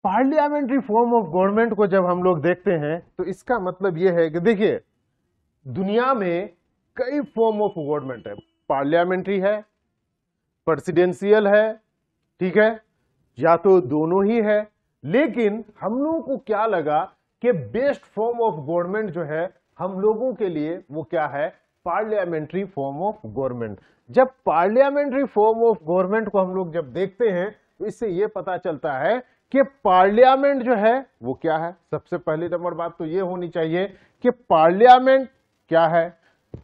parliamentary form of government को जब हम लोग देखते हैं तो इसका मतलब यह है कि देखिए दुनिया में कई फॉर्म ऑफ गवर्नमेंट है पार्लियामेंट्री है प्रेसिडेंशियल है ठीक है या तो दोनों ही है लेकिन हम लोगों को क्या लगा कि बेस्ट फॉर्म ऑफ गवर्नमेंट जो है हम लोगों के लिए वो क्या है पार्लियामेंट्री फॉर्म ऑफ गवर्नमेंट जब पार्लियामेंट्री फॉर्म ऑफ गवर्नमेंट को हम लोग जब देखते हैं तो इससे ये पता चलता है कि पार्लियामेंट जो है वो क्या है सबसे पहले नंबर बात तो ये होनी चाहिए कि पार्लियामेंट क्या है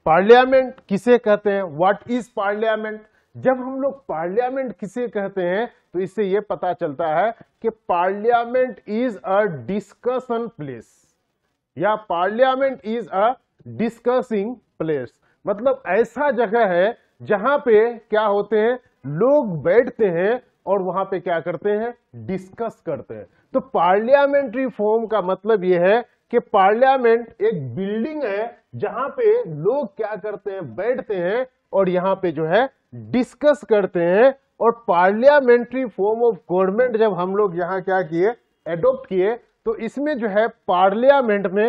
पार्लियामेंट किसे कहते हैं व्हाट इज पार्लियामेंट जब हम लोग पार्लियामेंट किसे कहते हैं तो इससे यह पता चलता है कि parliament is a discussion place या parliament is a discussing place मतलब ऐसा जगह है जहां पे क्या होते हैं लोग बैठते हैं और वहां पे क्या करते हैं डिस्कस करते हैं तो पार्लियामेंट्री फॉर्म का मतलब यह है कि पार्लियामेंट एक बिल्डिंग है जहां पे लोग क्या करते हैं बैठते हैं और यहां पे जो है डिस्कस करते हैं और पार्लियामेंट्री फॉर्म ऑफ गवर्नमेंट जब हम लोग यहाँ क्या किए एडोप्ट किए तो इसमें जो है पार्लियामेंट में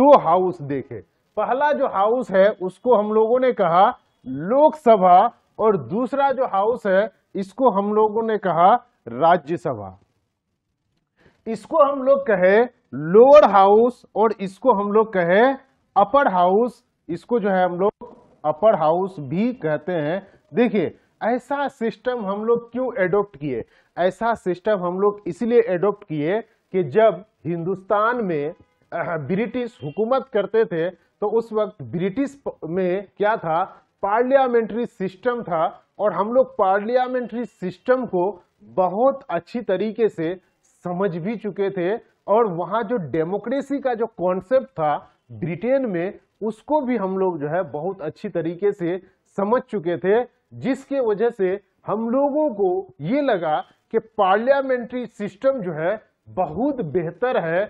दो हाउस देखे पहला जो हाउस है उसको हम लोगों ने कहा लोकसभा और दूसरा जो हाउस है इसको हम लोगों ने कहा राज्यसभा इसको हम लोग कहे लोअर हाउस और इसको हम लोग कहे अपर हाउस इसको जो है हम लोग अपर हाउस भी कहते हैं देखिए ऐसा सिस्टम हम लोग क्यों एडोप्ट किए ऐसा सिस्टम हम लोग इसलिए एडोप्ट किए कि जब हिंदुस्तान में ब्रिटिश हुकूमत करते थे तो उस वक्त ब्रिटिश में क्या था पार्लियामेंट्री सिस्टम था और हम लोग पार्लियामेंट्री सिस्टम को बहुत अच्छी तरीके से समझ भी चुके थे और वहाँ जो डेमोक्रेसी का जो कॉन्सेप्ट था ब्रिटेन में उसको भी हम लोग जो है बहुत अच्छी तरीके से समझ चुके थे जिसके वजह से हम लोगों को ये लगा कि पार्लियामेंट्री सिस्टम जो है बहुत बेहतर है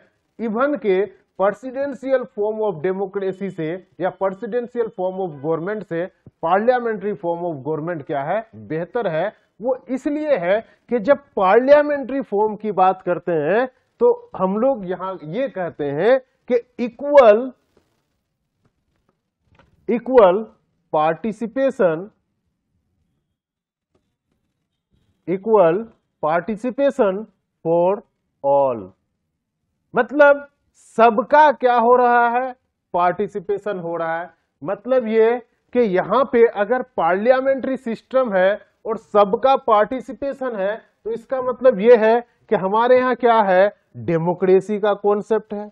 इवन के प्रेसिडेंशियल फॉर्म ऑफ डेमोक्रेसी से या प्रेसिडेंशियल फॉर्म ऑफ गवर्नमेंट से पार्लियामेंट्री फॉर्म ऑफ गवर्नमेंट क्या है बेहतर है वो इसलिए है कि जब पार्लियामेंट्री फॉर्म की बात करते हैं तो हम लोग यहां ये कहते हैं कि equal equal participation equal participation for all मतलब सबका क्या हो रहा है पार्टिसिपेशन हो रहा है मतलब ये कि यहां पे अगर पार्लियामेंट्री सिस्टम है और सबका पार्टिसिपेशन है तो इसका मतलब ये है कि हमारे यहां क्या है डेमोक्रेसी का कॉन्सेप्ट है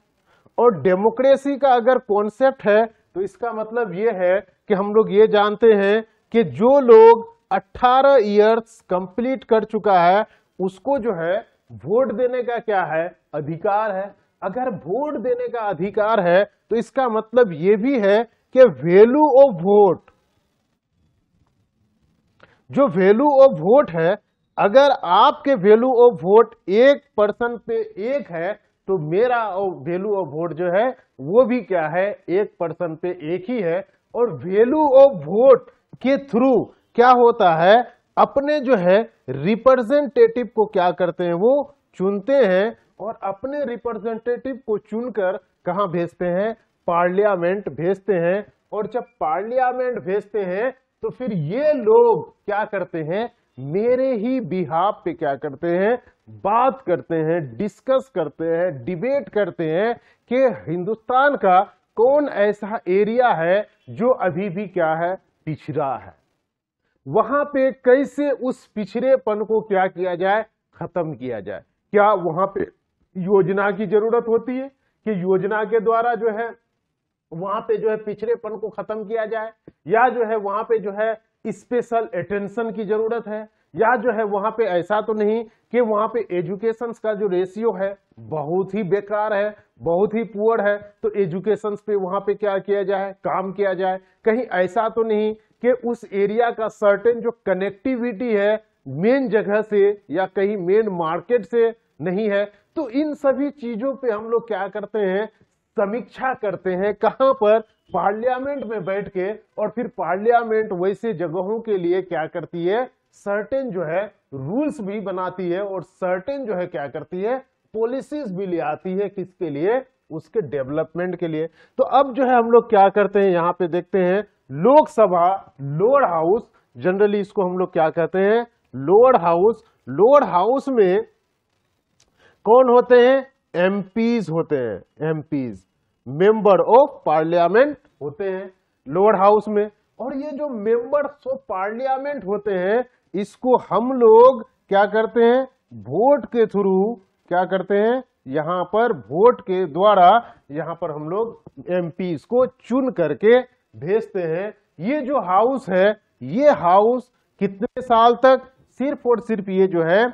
और डेमोक्रेसी का अगर कॉन्सेप्ट है तो इसका मतलब ये है कि हम लोग ये जानते हैं कि जो लोग अट्ठारह ईयर्स कंप्लीट कर चुका है उसको जो है वोट देने का क्या है अधिकार है अगर वोट देने का अधिकार है तो इसका मतलब यह भी है कि वैल्यू ऑफ वोट जो वैल्यू ऑफ वोट है अगर आपके वैल्यू ऑफ वोट एक पर्सन पे एक है तो मेरा वैल्यू ऑफ वोट जो है वो भी क्या है एक पर्सन पे एक ही है और वैल्यू ऑफ वोट के थ्रू क्या होता है अपने जो है रिप्रेजेंटेटिव को क्या करते हैं वो चुनते हैं और अपने रिप्रेजेंटेटिव को चुनकर कहा भेजते हैं पार्लियामेंट भेजते हैं और जब पार्लियामेंट भेजते हैं तो फिर ये लोग क्या करते हैं मेरे ही बिहाब पे क्या करते हैं बात करते हैं डिस्कस करते हैं डिबेट करते हैं कि हिंदुस्तान का कौन ऐसा एरिया है जो अभी भी क्या है पिछड़ा है वहां पे कैसे उस पिछड़ेपन को क्या किया जाए खत्म किया जाए क्या वहां पे योजना की जरूरत होती है कि योजना के द्वारा जो है वहां पे जो है पिछड़ेपन को खत्म किया जाए या जो है वहां पे जो है स्पेशल अटेंशन की जरूरत है या जो है वहां पे ऐसा तो नहीं कि वहां पे एजुकेशन का जो रेशियो है बहुत ही बेकार है बहुत ही पुअर है तो एजुकेशन पे वहां पे क्या किया जाए काम किया जाए कहीं ऐसा तो नहीं कि उस एरिया का सर्टेन जो कनेक्टिविटी है मेन जगह से या कहीं मेन मार्केट से नहीं है तो इन सभी चीजों पे हम लोग क्या करते हैं समीक्षा करते हैं कहां पर पार्लियामेंट में बैठ के और फिर पार्लियामेंट वैसे जगहों के लिए क्या करती है सर्टेन जो है रूल्स भी बनाती है और सर्टेन जो है क्या करती है पॉलिसीज भी ले आती है किसके लिए उसके डेवलपमेंट के लिए तो अब जो है हम लोग क्या करते हैं यहाँ पे देखते हैं लोकसभा लोअर हाउस जनरली इसको हम लोग क्या कहते हैं लोअर हाउस लोअर हाउस में कौन होते हैं एमपीज होते हैं एमपीज मेंबर ऑफ पार्लियामेंट होते हैं लोअर हाउस में और ये जो मेंबर्स ऑफ पार्लियामेंट होते हैं इसको हम लोग क्या करते हैं वोट के थ्रू क्या करते हैं यहां पर वोट के द्वारा यहां पर हम लोग एमपीज को चुन करके भेजते हैं ये जो हाउस है ये हाउस कितने साल तक सिर्फ और सिर्फ ये जो है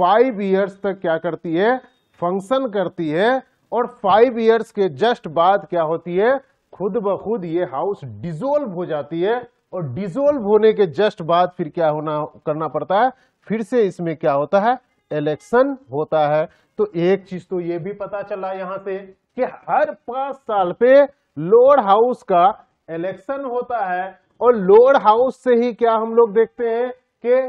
फाइव ईयर्स तक क्या करती है फंक्शन करती है और फाइव इयर्स के जस्ट बाद क्या होती है खुद ब खुद ये हाउस डिजोल्व हो जाती है और डिजोल्व होने के जस्ट बाद फिर क्या होना करना पड़ता है फिर से इसमें क्या होता है इलेक्शन होता है तो एक चीज तो ये भी पता चला यहां से कि हर पांच साल पे लोअर हाउस का इलेक्शन होता है और लोअर हाउस से ही क्या हम लोग देखते हैं कि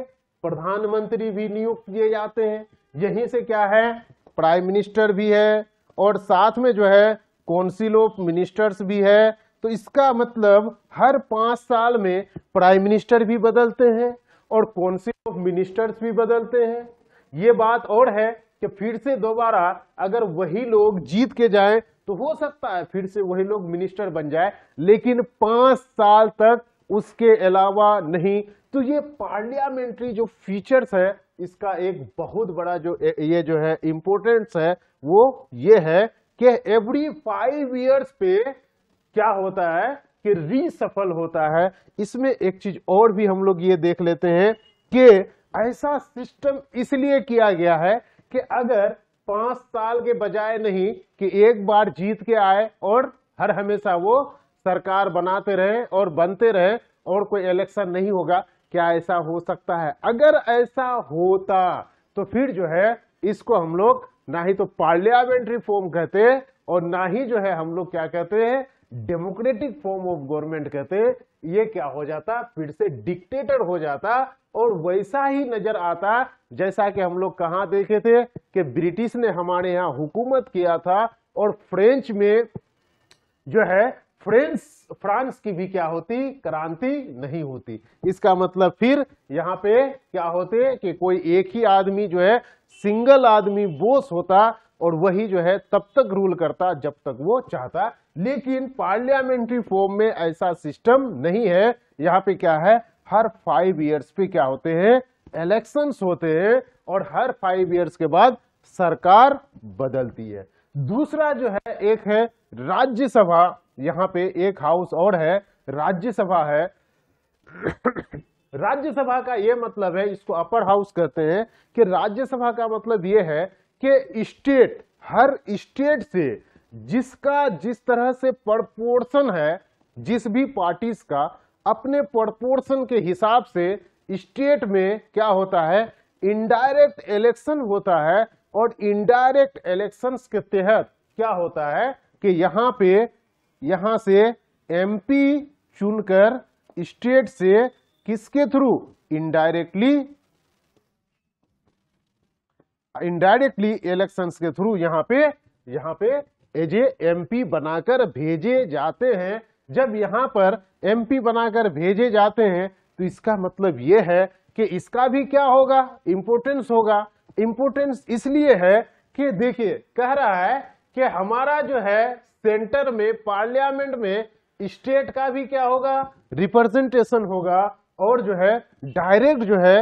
प्रधानमंत्री भी नियुक्त किए जाते हैं यहीं से क्या है प्राइम मिनिस्टर भी है और साथ में जो है काउंसिल ऑफ मिनिस्टर्स भी है तो इसका मतलब हर पाँच साल में प्राइम मिनिस्टर भी बदलते हैं और काउंसिल ऑफ मिनिस्टर्स भी बदलते हैं ये बात और है कि फिर से दोबारा अगर वही लोग जीत के जाएं तो हो सकता है फिर से वही लोग मिनिस्टर बन जाए लेकिन पांच साल तक उसके अलावा नहीं तो ये पार्लियामेंट्री जो फीचर्स है इसका एक बहुत बड़ा जो ये जो है इंपोर्टेंस है वो ये है कि एवरी फाइव इयर्स पे क्या होता है कि रीसफल होता है इसमें एक चीज और भी हम लोग ये देख लेते हैं कि ऐसा सिस्टम इसलिए किया गया है कि अगर पांच साल के बजाय नहीं कि एक बार जीत के आए और हर हमेशा वो सरकार बनाते रहे और बनते रहे और कोई इलेक्शन नहीं होगा क्या ऐसा हो सकता है अगर ऐसा होता तो फिर जो है इसको हम लोग ना ही तो पार्लियामेंट्री फॉर्म कहते हैं और ना ही जो है हम लोग क्या कहते हैं डेमोक्रेटिक फॉर्म ऑफ गवर्नमेंट कहते ये क्या हो जाता फिर से डिक्टेटर हो जाता और वैसा ही नजर आता जैसा कि हम लोग कहाँ देखे थे कि ब्रिटिश ने हमारे यहाँ हुकूमत किया था और फ्रेंच में जो है फ्रेंस फ्रांस की भी क्या होती क्रांति नहीं होती इसका मतलब फिर यहाँ पे क्या होते कि कोई एक ही आदमी जो है सिंगल आदमी बोस होता और वही जो है तब तक रूल करता जब तक वो चाहता लेकिन पार्लियामेंट्री फॉर्म में ऐसा सिस्टम नहीं है यहाँ पे क्या है हर फाइव ईयर्स पे क्या होते हैं इलेक्शंस होते हैं और हर फाइव ईयर्स के बाद सरकार बदलती है दूसरा जो है एक है राज्यसभा यहाँ पे एक हाउस और है राज्यसभा है राज्यसभा का ये मतलब है इसको अपर हाउस कहते हैं कि राज्यसभा का मतलब ये है कि स्टेट हर स्टेट से जिसका जिस तरह से प्रपोर्सन है जिस भी पार्टीज का अपने प्रपोर्सन के हिसाब से स्टेट में क्या होता है इनडायरेक्ट इलेक्शन होता है और इनडायरेक्ट इलेक्शंस के तहत क्या होता है कि यहाँ पे यहाँ से एमपी चुनकर स्टेट से किसके थ्रू इनडायरेक्टली इनडायरेक्टली इलेक्शंस के थ्रू यहाँ पे यहाँ पे एज ए एमपी बनाकर भेजे जाते हैं जब यहाँ पर एमपी बनाकर भेजे जाते हैं तो इसका मतलब ये है कि इसका भी क्या होगा इम्पोर्टेंस होगा इम्पोर्टेंस इसलिए है कि देखिए कह रहा है कि हमारा जो है सेंटर में पार्लियामेंट में स्टेट का भी क्या होगा रिप्रेजेंटेशन होगा और जो है डायरेक्ट जो है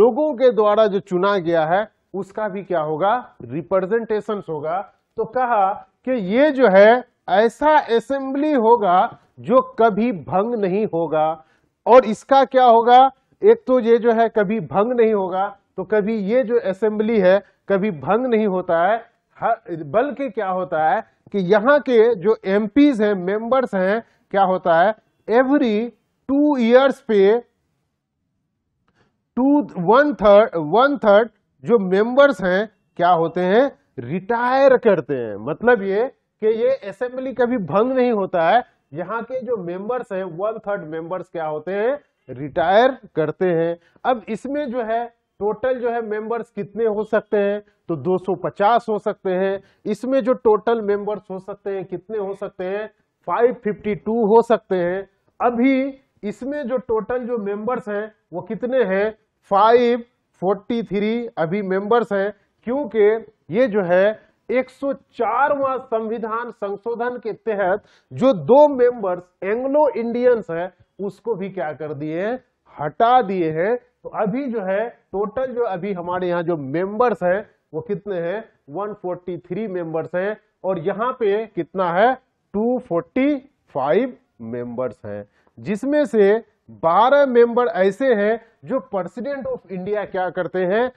लोगों के द्वारा जो चुना गया है उसका भी क्या होगा रिप्रेजेंटेशन होगा तो कहा कि ये जो है ऐसा असेंबली होगा जो कभी भंग नहीं होगा और इसका क्या होगा एक तो ये जो है कभी भंग नहीं होगा तो कभी ये जो असेंबली है कभी भंग नहीं होता है बल्कि क्या होता है कि यहाँ के जो एम हैं मेंबर्स हैं क्या होता है एवरी टू ईयर्स पे two one third one third जो मेंबर्स हैं क्या होते हैं रिटायर करते हैं मतलब ये कि ये असेंबली कभी भंग नहीं होता है यहाँ के जो मेंबर्स हैं वन थर्ड मेंबर्स क्या होते हैं रिटायर करते हैं अब इसमें जो है टोटल जो है मेंबर्स कितने हो सकते हैं तो 250 हो सकते हैं इसमें जो टोटल मेंबर्स हो सकते हैं कितने हो सकते हैं 552 हो सकते हैं अभी इसमें जो टोटल जो मेंबर्स हैं वो कितने हैं 543 अभी मेंबर्स हैं क्योंकि ये जो है 104वां संविधान संशोधन के तहत जो दो मेंबर्स एंग्लो इंडियंस है उसको भी क्या कर दिए हैं हटा दिए हैं तो अभी जो है टोटल जो अभी हमारे यहाँ जो मेंबर्स हैं वो कितने हैं 143 मेंबर्स हैं और यहाँ पे कितना है 245 मेंबर्स हैं जिसमें से 12 मेंबर ऐसे हैं जो प्रेसिडेंट ऑफ इंडिया क्या करते हैं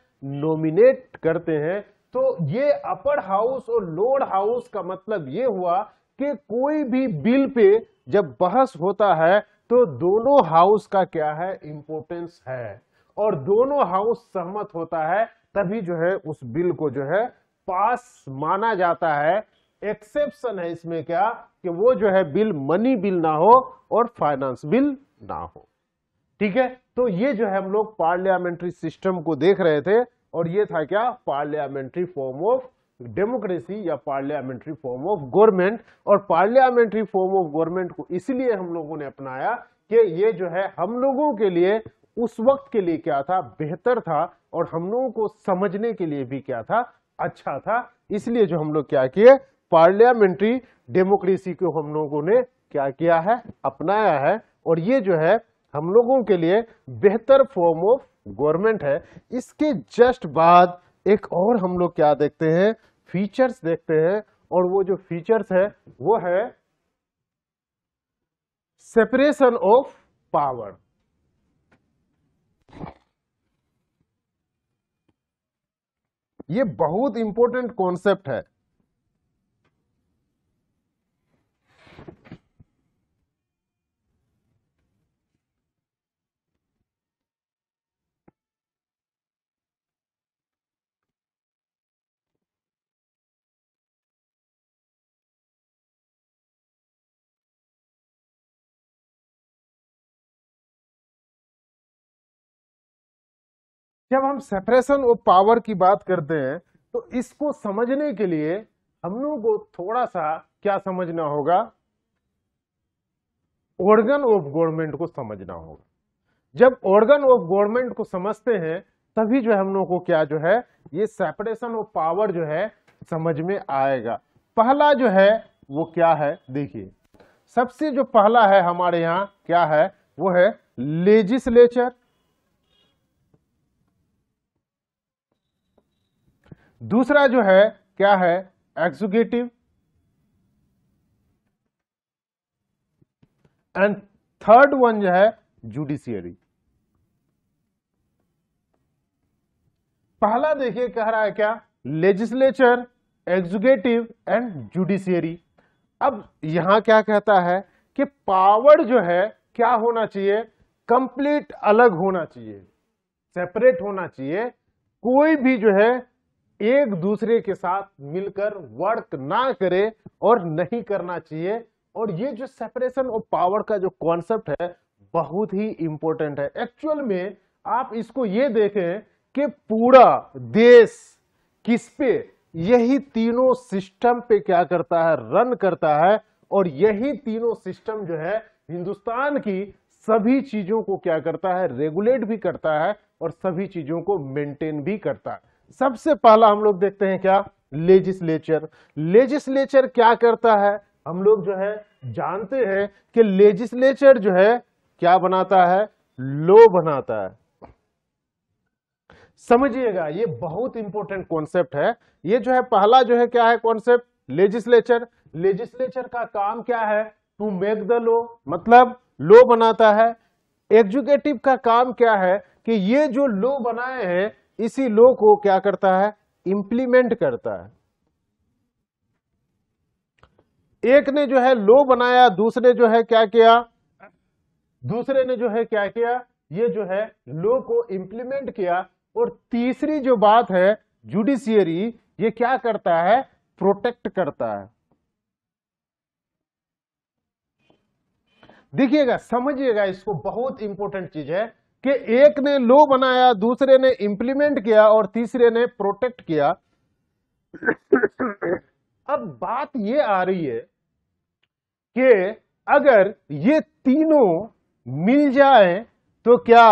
नॉमिनेट करते हैं तो ये अपर हाउस और लोअर हाउस का मतलब ये हुआ कि कोई भी बिल पे जब बहस होता है तो दोनों हाउस का क्या है इंपोर्टेंस है और दोनों हाउस सहमत होता है तभी जो है उस बिल को जो है पास माना जाता है एक्सेप्शन है इसमें क्या कि वो जो है बिल मनी बिल ना हो और फाइनेंस बिल ना हो ठीक है तो ये जो है हम लोग पार्लियामेंट्री सिस्टम को देख रहे थे और ये था क्या पार्लियामेंट्री फॉर्म ऑफ डेमोक्रेसी या पार्लियामेंट्री फॉर्म ऑफ गवर्नमेंट और पार्लियामेंट्री फॉर्म ऑफ गवर्नमेंट को इसलिए हम लोगों ने अपनाया कि ये जो है हम लोगों के लिए उस वक्त के लिए क्या था बेहतर था और हम लोगों को समझने के लिए भी क्या था अच्छा था इसलिए जो हम लोग क्या किए पार्लियामेंट्री डेमोक्रेसी को हम लोगों ने क्या किया है अपनाया है और ये जो है हम लोगों के लिए बेहतर फॉर्म ऑफ गवर्नमेंट है इसके जस्ट बाद एक और हम लोग क्या देखते हैं फीचर्स देखते हैं और वो जो फीचर्स है वो है सेपरेशन ऑफ पावर ये बहुत इंपॉर्टेंट कॉन्सेप्ट है जब हम सेपरेशन ऑफ पावर की बात करते हैं तो इसको समझने के लिए हम लोग को थोड़ा सा क्या समझना होगा ऑर्गन ऑफ गवर्नमेंट को समझना होगा जब ऑर्गन ऑफ गवर्नमेंट को समझते हैं तभी जो है हम लोग को क्या जो है ये सेपरेशन ऑफ पावर जो है समझ में आएगा पहला जो है वो क्या है देखिए सबसे जो पहला है हमारे यहाँ क्या है वो है लेजिस्लेचर दूसरा जो है क्या है एग्जीक्यूटिव एंड थर्ड वन जो है जुडिशियरी पहला देखिए कह रहा है क्या लेजिस्लेचर एग्जीक्यूटिव एंड जुडिशियरी अब यहां क्या कहता है कि पावर जो है क्या होना चाहिए कंप्लीट अलग होना चाहिए सेपरेट होना चाहिए कोई भी जो है एक दूसरे के साथ मिलकर वर्क ना करे और नहीं करना चाहिए और ये जो सेपरेशन ऑफ पावर का जो कॉन्सेप्ट है बहुत ही इंपॉर्टेंट है एक्चुअल में आप इसको ये देखें कि पूरा देश किस पे यही तीनों सिस्टम पे क्या करता है रन करता है और यही तीनों सिस्टम जो है हिंदुस्तान की सभी चीजों को क्या करता है रेगुलेट भी करता है और सभी चीजों को मेंटेन भी करता है सबसे पहला हम लोग देखते हैं क्या लेजिस्लेचर लेजिस्लेचर क्या करता है हम लोग जो है जानते हैं कि लेजिस्लेचर जो है क्या बनाता है लो बनाता है समझिएगा ये बहुत इंपॉर्टेंट कॉन्सेप्ट है ये जो है पहला जो है क्या है कॉन्सेप्ट लेजिस्लेचर लेजिस्लेचर का काम क्या है टू मेक द लो मतलब लो बनाता है एग्जीक्यूटिव का काम क्या है कि ये जो लो बनाए हैं इसी लो को क्या करता है इंप्लीमेंट करता है एक ने जो है लो बनाया दूसरे जो है क्या किया दूसरे ने जो है क्या किया ये जो है लो को इंप्लीमेंट किया और तीसरी जो बात है जुडिशियरी ये क्या करता है प्रोटेक्ट करता है देखिएगा समझिएगा इसको बहुत इंपॉर्टेंट चीज है कि एक ने लो बनाया दूसरे ने इंप्लीमेंट किया और तीसरे ने प्रोटेक्ट किया अब बात यह आ रही है कि अगर ये तीनों मिल जाए तो क्या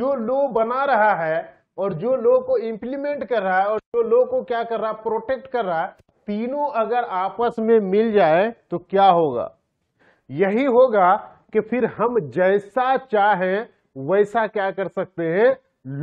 जो लो बना रहा है और जो लो को इंप्लीमेंट कर रहा है और जो लो को क्या कर रहा है प्रोटेक्ट कर रहा है तीनों अगर आपस में मिल जाए तो क्या होगा यही होगा कि फिर हम जैसा चाहें वैसा क्या कर सकते हैं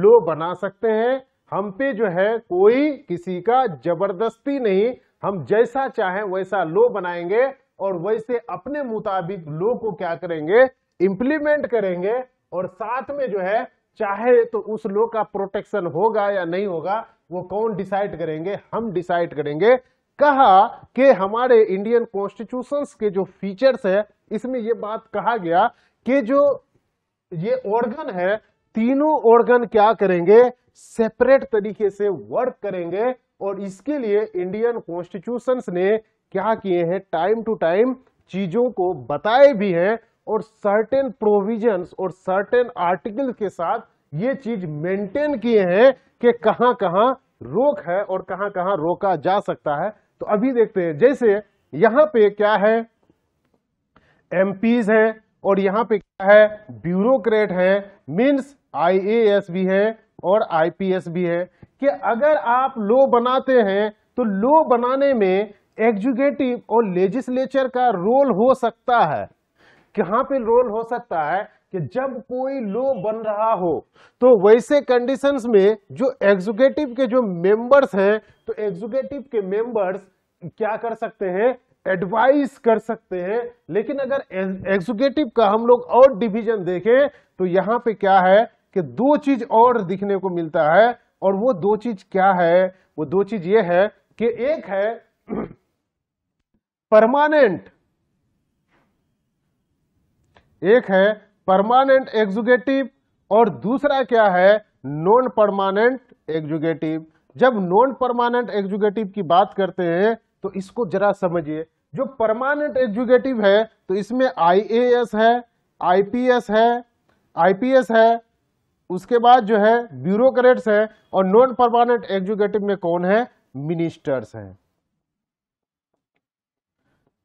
लो बना सकते हैं हम पे जो है कोई किसी का जबरदस्ती नहीं हम जैसा चाहें वैसा लो बनाएंगे और वैसे अपने मुताबिक लो को क्या करेंगे इंप्लीमेंट करेंगे और साथ में जो है चाहे तो उस लो का प्रोटेक्शन होगा या नहीं होगा वो कौन डिसाइड करेंगे हम डिसाइड करेंगे कहा कि हमारे इंडियन कॉन्स्टिट्यूशन के जो फीचर्स है इसमें यह बात कहा गया कि जो ये ऑर्गन है तीनों ऑर्गन क्या करेंगे सेपरेट तरीके से वर्क करेंगे और इसके लिए इंडियन कॉन्स्टिट्यूशन ने क्या किए हैं टाइम टू टाइम चीजों को बताए भी हैं और सर्टेन प्रोविजंस और सर्टेन आर्टिकल के साथ ये चीज मेंटेन किए हैं कि कहां कहां रोक है और कहां कहां रोका जा सकता है तो अभी देखते हैं जैसे यहां पे क्या है एमपीज हैं और यहाँ पे क्या है ब्यूरोक्रेट है मीन्स एस भी है और एस भी है कि अगर आप लो बनाते हैं तो लो बनाने में एग्जीक्यूटिव और लेजिस्लेचर का रोल हो सकता है कहाँ पे रोल हो सकता है कि जब कोई लो बन रहा हो तो वैसे कंडीशंस में जो एग्जीक्यूटिव के जो मेंबर्स हैं तो एग्जीक्यूटिव के मेंबर्स क्या कर सकते हैं एडवाइस कर सकते हैं लेकिन अगर एग्जीक्यूटिव का हम लोग और डिवीजन देखें तो यहां पे क्या है कि दो चीज और दिखने को मिलता है और वो दो चीज क्या है वो दो चीज ये है कि एक है परमानेंट [clears throat] एक है परमानेंट एग्जीक्यूटिव और दूसरा क्या है नॉन परमानेंट एग्जीक्यूटिव जब नॉन परमानेंट एग्जीक्यूटिव की बात करते हैं तो इसको जरा समझिए जो परमानेंट एजुकेटिव है तो इसमें आईएएस है आईपीएस है आईपीएस है उसके बाद जो है ब्यूरोक्रेट्स है और नॉन परमानेंट एग्जीक्यूटिव में कौन है मिनिस्टर्स हैं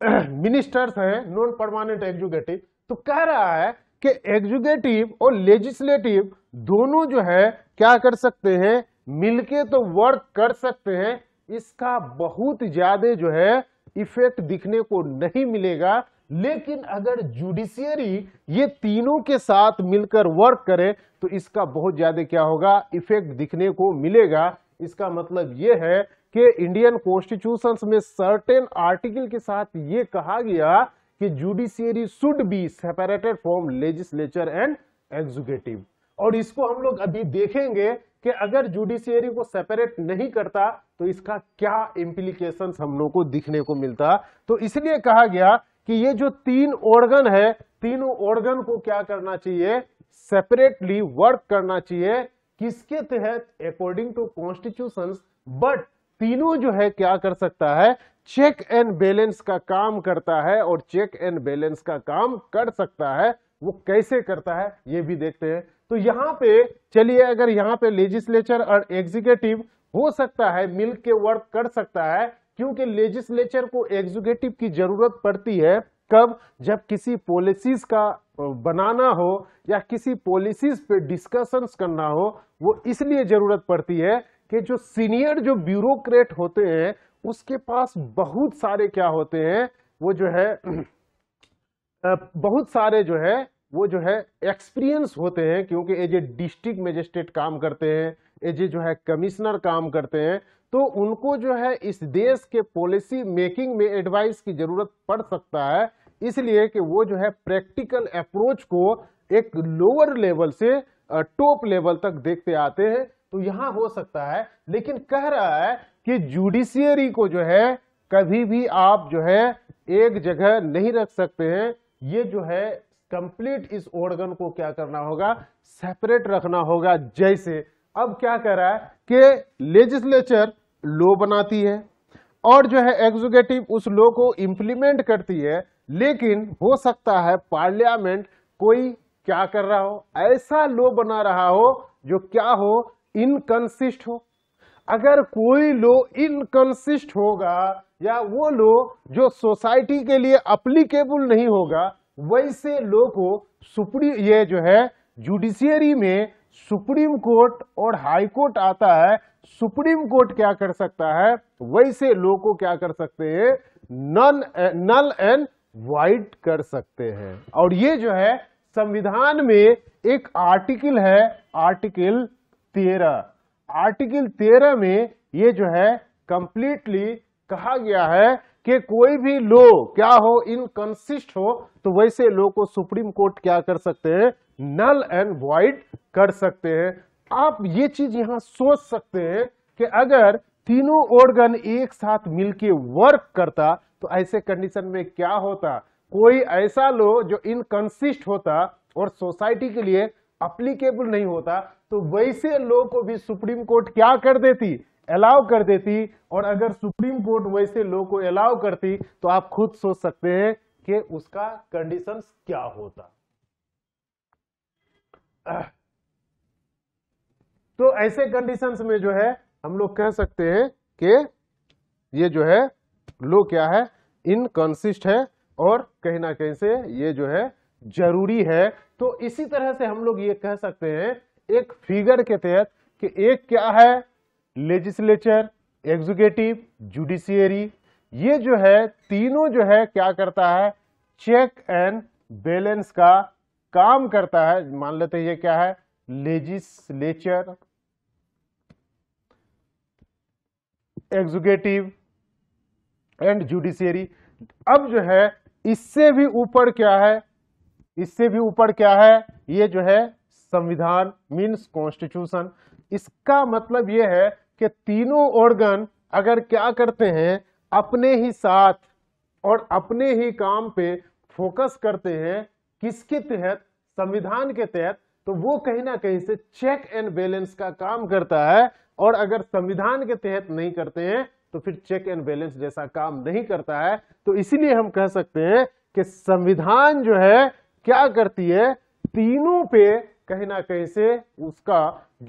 [clears throat] मिनिस्टर्स हैं नॉन परमानेंट एग्जीक्यूटिव तो कह रहा है कि एग्जीक्यूटिव और लेजिस्लेटिव दोनों जो है क्या कर सकते हैं मिलके तो वर्क कर सकते हैं इसका बहुत ज्यादा जो है इफेक्ट दिखने को नहीं मिलेगा लेकिन अगर जुडिशियरी ये तीनों के साथ मिलकर वर्क करे तो इसका बहुत ज्यादा क्या होगा इफेक्ट दिखने को मिलेगा इसका मतलब ये है कि इंडियन कॉन्स्टिट्यूशन में सर्टेन आर्टिकल के साथ ये कहा गया कि judiciary should be separated from legislature and executive और इसको हम लोग अभी देखेंगे कि अगर जुडिशियरी को सेपरेट नहीं करता तो इसका क्या इम्प्लीकेशन हम लोग को दिखने को मिलता तो इसलिए कहा गया कि ये जो तीन ऑर्गन है तीनों ऑर्गन को क्या करना चाहिए सेपरेटली वर्क करना चाहिए किसके तहत अकॉर्डिंग टू कॉन्स्टिट्यूशन बट तीनों जो है क्या कर सकता है चेक एंड बैलेंस का काम करता है और चेक एंड बैलेंस का काम कर सकता है वो कैसे करता है ये भी देखते हैं तो यहाँ पे चलिए अगर यहाँ पे लेजिस्लेचर और एग्जीक्यूटिव हो सकता है मिल के वर्क कर सकता है क्योंकि लेजिस्लेचर को एग्जीक्यूटिव की जरूरत पड़ती है कब जब किसी पॉलिसीज का बनाना हो या किसी पॉलिसीज पे डिस्कशंस करना हो वो इसलिए जरूरत पड़ती है कि जो सीनियर जो ब्यूरोक्रेट होते हैं उसके पास बहुत सारे क्या होते हैं वो जो है [clears throat] बहुत सारे जो है वो जो है एक्सपीरियंस होते हैं क्योंकि एज ए डिस्ट्रिक्ट मजिस्ट्रेट काम करते हैं एज ए जो है कमिश्नर काम करते हैं तो उनको जो है इस देश के पॉलिसी मेकिंग में एडवाइस की जरूरत पड़ सकता है इसलिए कि वो जो है प्रैक्टिकल अप्रोच को एक लोअर लेवल से टॉप लेवल तक देखते आते हैं तो यहां हो सकता है लेकिन कह रहा है कि जुडिशियरी को जो है कभी भी आप जो है एक जगह नहीं रख सकते हैं ये जो है कंप्लीट इस ऑर्गन को क्या करना होगा सेपरेट रखना होगा जैसे अब क्या कह रहा है कि लेजिस्लेचर लो बनाती है और जो है एग्जीक्यूटिव उस लो को इम्प्लीमेंट करती है लेकिन हो सकता है पार्लियामेंट कोई क्या कर रहा हो ऐसा लो बना रहा हो जो क्या हो इनकंसिस्ट हो अगर कोई लो इनकंसिस्ट होगा या वो लो जो सोसाइटी के लिए अप्लीकेबल नहीं होगा वैसे लोग को सुप्रीम ये जो है जुडिशियरी में सुप्रीम कोर्ट और हाई कोर्ट आता है सुप्रीम कोर्ट क्या कर सकता है वैसे लोग को क्या कर सकते हैं नन नल एंड वाइट कर सकते हैं और ये जो है संविधान में एक आर्टिकल है आर्टिकल तेरह आर्टिकल तेरह में ये जो है कंप्लीटली कहा गया है कि कोई भी लो क्या हो इनकंसिस्ट हो तो वैसे लो को सुप्रीम कोर्ट क्या कर सकते हैं नल एंड वॉइड कर सकते हैं आप ये चीज यहां सोच सकते हैं कि अगर तीनों ऑर्गन एक साथ मिलके वर्क करता तो ऐसे कंडीशन में क्या होता कोई ऐसा लो जो इनकंसिस्ट होता और सोसाइटी के लिए अप्लीकेबल नहीं होता तो वैसे लो को भी सुप्रीम कोर्ट क्या कर देती अलाउ कर देती और अगर सुप्रीम कोर्ट वैसे लो को अलाउ करती तो आप खुद सोच सकते हैं कि उसका कंडीशन क्या होता तो ऐसे कंडीशंस में जो है हम लोग कह सकते हैं कि ये जो है लो क्या है इनकन्सिस्ट है और कहीं ना कहीं से ये जो है जरूरी है तो इसी तरह से हम लोग ये कह सकते हैं एक फिगर के तहत कि एक क्या है लेजिस्लेचर एग्जीक्यूटिव जुडिशियरी ये जो है तीनों जो है क्या करता है चेक एंड बैलेंस का काम करता है मान लेते हैं ये क्या है लेजिस्लेचर एग्जीक्यूटिव एंड जुडिशियरी अब जो है इससे भी ऊपर क्या है इससे भी ऊपर क्या है ये जो है संविधान मीन्स कॉन्स्टिट्यूशन इसका मतलब ये है कि तीनों ऑर्गन अगर क्या करते हैं अपने ही साथ और अपने ही काम पे फोकस करते हैं किसके तहत संविधान के तहत तो वो कहीं ना कहीं से चेक एंड बैलेंस का काम करता है और अगर संविधान के तहत नहीं करते हैं तो फिर चेक एंड बैलेंस जैसा काम नहीं करता है तो इसीलिए हम कह सकते हैं कि संविधान जो है क्या करती है तीनों पे कहीं ना कहीं से उसका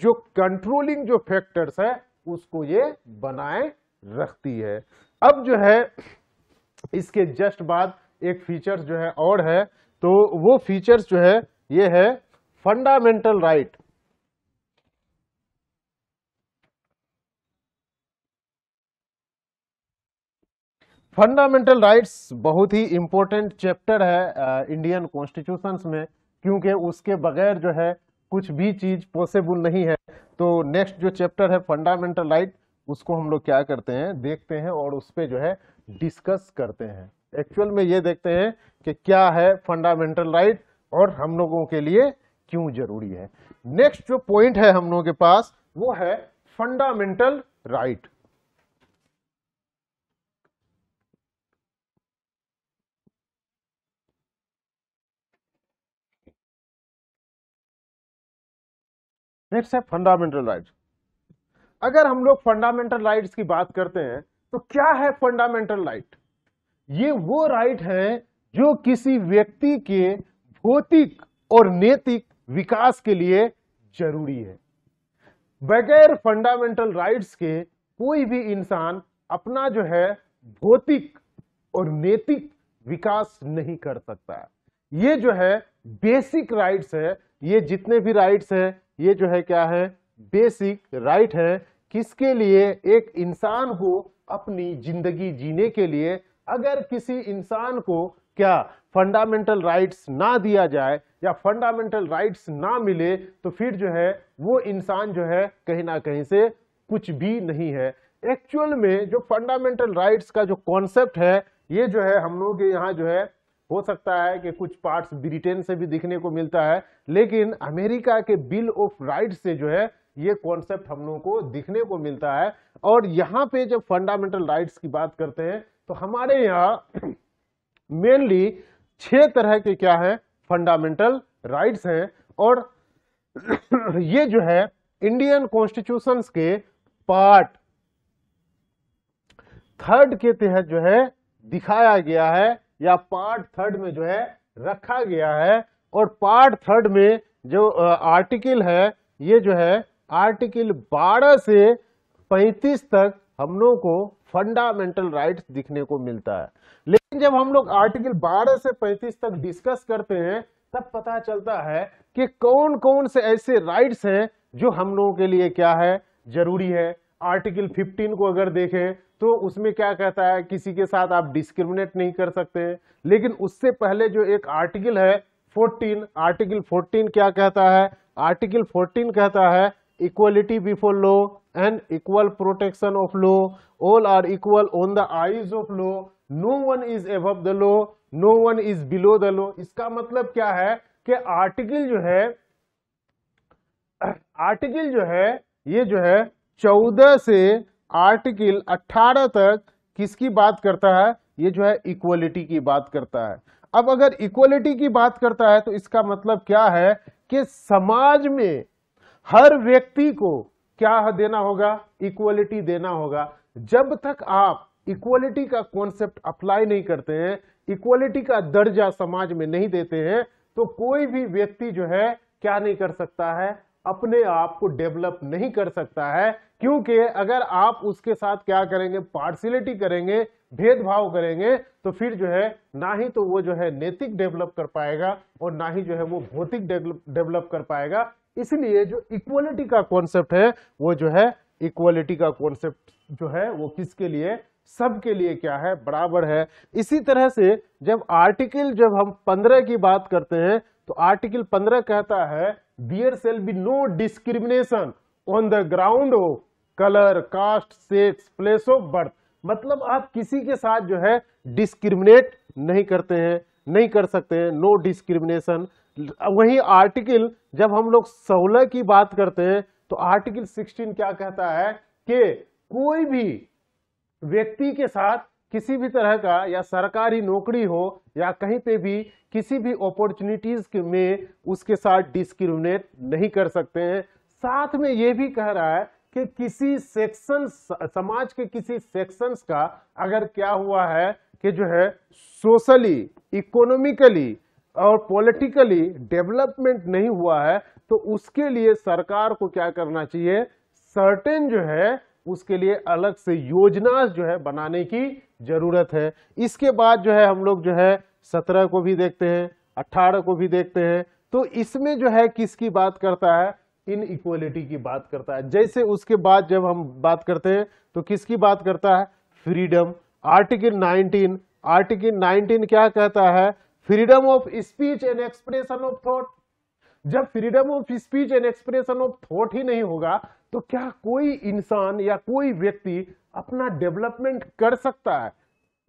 जो कंट्रोलिंग जो फैक्टर्स है उसको ये बनाए रखती है अब जो है इसके जस्ट बाद एक फीचर्स जो है और है तो वो फीचर्स जो है ये है फंडामेंटल राइट फंडामेंटल राइट्स बहुत ही इंपॉर्टेंट चैप्टर है इंडियन uh, कॉन्स्टिट्यूशन में क्योंकि उसके बगैर जो है कुछ भी चीज़ पॉसिबल नहीं है तो नेक्स्ट जो चैप्टर है फंडामेंटल राइट उसको हम लोग क्या करते हैं देखते हैं और उस पर जो है डिस्कस करते हैं एक्चुअल में ये देखते हैं कि क्या है फंडामेंटल राइट और हम लोगों के लिए क्यों जरूरी है नेक्स्ट जो पॉइंट है हम लोगों के पास वो है फंडामेंटल राइट नेक्स्ट है फंडामेंटल राइट अगर हम लोग फंडामेंटल राइट्स की बात करते हैं तो क्या है फंडामेंटल राइट ये वो राइट है जो किसी व्यक्ति के भौतिक और नैतिक विकास के लिए जरूरी है बगैर फंडामेंटल राइट्स के कोई भी इंसान अपना जो है भौतिक और नैतिक विकास नहीं कर सकता ये जो है बेसिक राइट्स है ये जितने भी राइट्स है ये जो है क्या है बेसिक राइट right है किसके लिए एक इंसान को अपनी जिंदगी जीने के लिए अगर किसी इंसान को क्या फंडामेंटल राइट्स ना दिया जाए या फंडामेंटल राइट्स ना मिले तो फिर जो है वो इंसान जो है कहीं ना कहीं से कुछ भी नहीं है एक्चुअल में जो फंडामेंटल राइट्स का जो कॉन्सेप्ट है ये जो है हम लोग के यहाँ जो है हो सकता है कि कुछ पार्ट्स ब्रिटेन से भी दिखने को मिलता है लेकिन अमेरिका के बिल ऑफ राइट से जो है ये कॉन्सेप्ट हम लोगों को दिखने को मिलता है और यहाँ पे जब फंडामेंटल राइट्स की बात करते हैं तो हमारे यहाँ मेनली [clears throat] छह तरह के क्या है फंडामेंटल राइट्स हैं और [clears throat] ये जो है इंडियन कॉन्स्टिट्यूशन के पार्ट थर्ड के तहत जो है दिखाया गया है या पार्ट थर्ड में जो है रखा गया है और पार्ट थर्ड में जो आर्टिकल है ये जो है आर्टिकल 12 से 35 तक हम लोग को फंडामेंटल राइट्स दिखने को मिलता है लेकिन जब हम लोग आर्टिकल 12 से 35 तक डिस्कस करते हैं तब पता चलता है कि कौन कौन से ऐसे राइट्स हैं जो हम लोगों के लिए क्या है जरूरी है आर्टिकल 15 को अगर देखें तो उसमें क्या कहता है किसी के साथ आप डिस्क्रिमिनेट नहीं कर सकते लेकिन उससे पहले जो एक आर्टिकल है 14 आर्टिकल 14 क्या कहता है आर्टिकल 14 कहता है equality before law and equal protection of law all are equal on the eyes of law no one is above the law no one is below the law इसका मतलब क्या है कि आर्टिकल जो है आर्टिकल जो है ये जो है चौदह से आर्टिकल अट्ठारह तक किसकी बात करता है ये जो है इक्वलिटी की बात करता है अब अगर इक्वलिटी की बात करता है तो इसका मतलब क्या है कि समाज में हर व्यक्ति को क्या देना होगा इक्वलिटी देना होगा जब तक आप इक्वलिटी का कॉन्सेप्ट अप्लाई नहीं करते हैं इक्वलिटी का दर्जा समाज में नहीं देते हैं तो कोई भी व्यक्ति जो है क्या नहीं कर सकता है अपने आप को डेवलप नहीं कर सकता है क्योंकि अगर आप उसके साथ क्या करेंगे पार्सिलिटी करेंगे भेदभाव करेंगे तो फिर जो है ना ही तो वो जो है नैतिक डेवलप कर पाएगा और ना ही जो है वो भौतिक डेवलप कर पाएगा इसलिए जो इक्वलिटी का कॉन्सेप्ट है वो जो है इक्वलिटी का कॉन्सेप्ट जो है वो किसके लिए सबके लिए क्या है बराबर है इसी तरह से जब आर्टिकल जब हम पंद्रह की बात करते हैं तो आर्टिकल 15 कहता है there shall be no discrimination on the ground of colour caste sex place of birth मतलब आप किसी के साथ जो है डिस्क्रिमिनेट नहीं करते हैं नहीं कर सकते हैं नो डिस्क्रिमिनेशन वही आर्टिकल जब हम लोग सोलह की बात करते हैं तो आर्टिकल 16 क्या कहता है कि कोई भी व्यक्ति के साथ किसी भी तरह का या सरकारी नौकरी हो या कहीं पे भी किसी भी अपॉर्चुनिटीज में उसके साथ डिस्क्रिमिनेट नहीं कर सकते हैं साथ में ये भी कह रहा है कि किसी सेक्शन समाज के किसी सेक्शंस का अगर क्या हुआ है कि जो है सोशली इकोनॉमिकली और पॉलिटिकली डेवलपमेंट नहीं हुआ है तो उसके लिए सरकार को क्या करना चाहिए सर्टेन जो है उसके लिए अलग से योजना जो है बनाने की जरूरत है इसके बाद जो है हम लोग जो है सत्रह को भी देखते हैं अट्ठारह को भी देखते हैं तो इसमें जो है किसकी बात करता है इन इक्वलिटी की बात करता है जैसे उसके बाद जब हम बात करते हैं तो किसकी बात करता है फ्रीडम आर्टिकल 19 आर्टिकल 19 क्या कहता है freedom of speech and expression of thought जब freedom of speech and expression of thought ही नहीं होगा तो क्या कोई इंसान या कोई व्यक्ति अपना डेवलपमेंट कर सकता है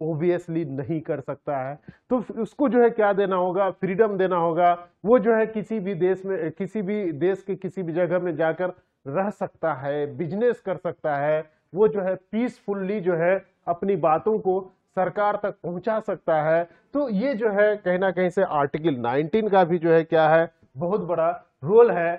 ओबियसली नहीं कर सकता है तो उसको जो है क्या देना होगा फ्रीडम देना होगा वो जो है किसी भी देश में किसी भी देश के किसी भी जगह में जाकर रह सकता है बिजनेस कर सकता है वो जो है पीसफुल्ली जो है अपनी बातों को सरकार तक पहुंचा सकता है तो ये जो है कहीं ना कहीं से आर्टिकल 19 का भी जो है क्या है बहुत बड़ा रोल है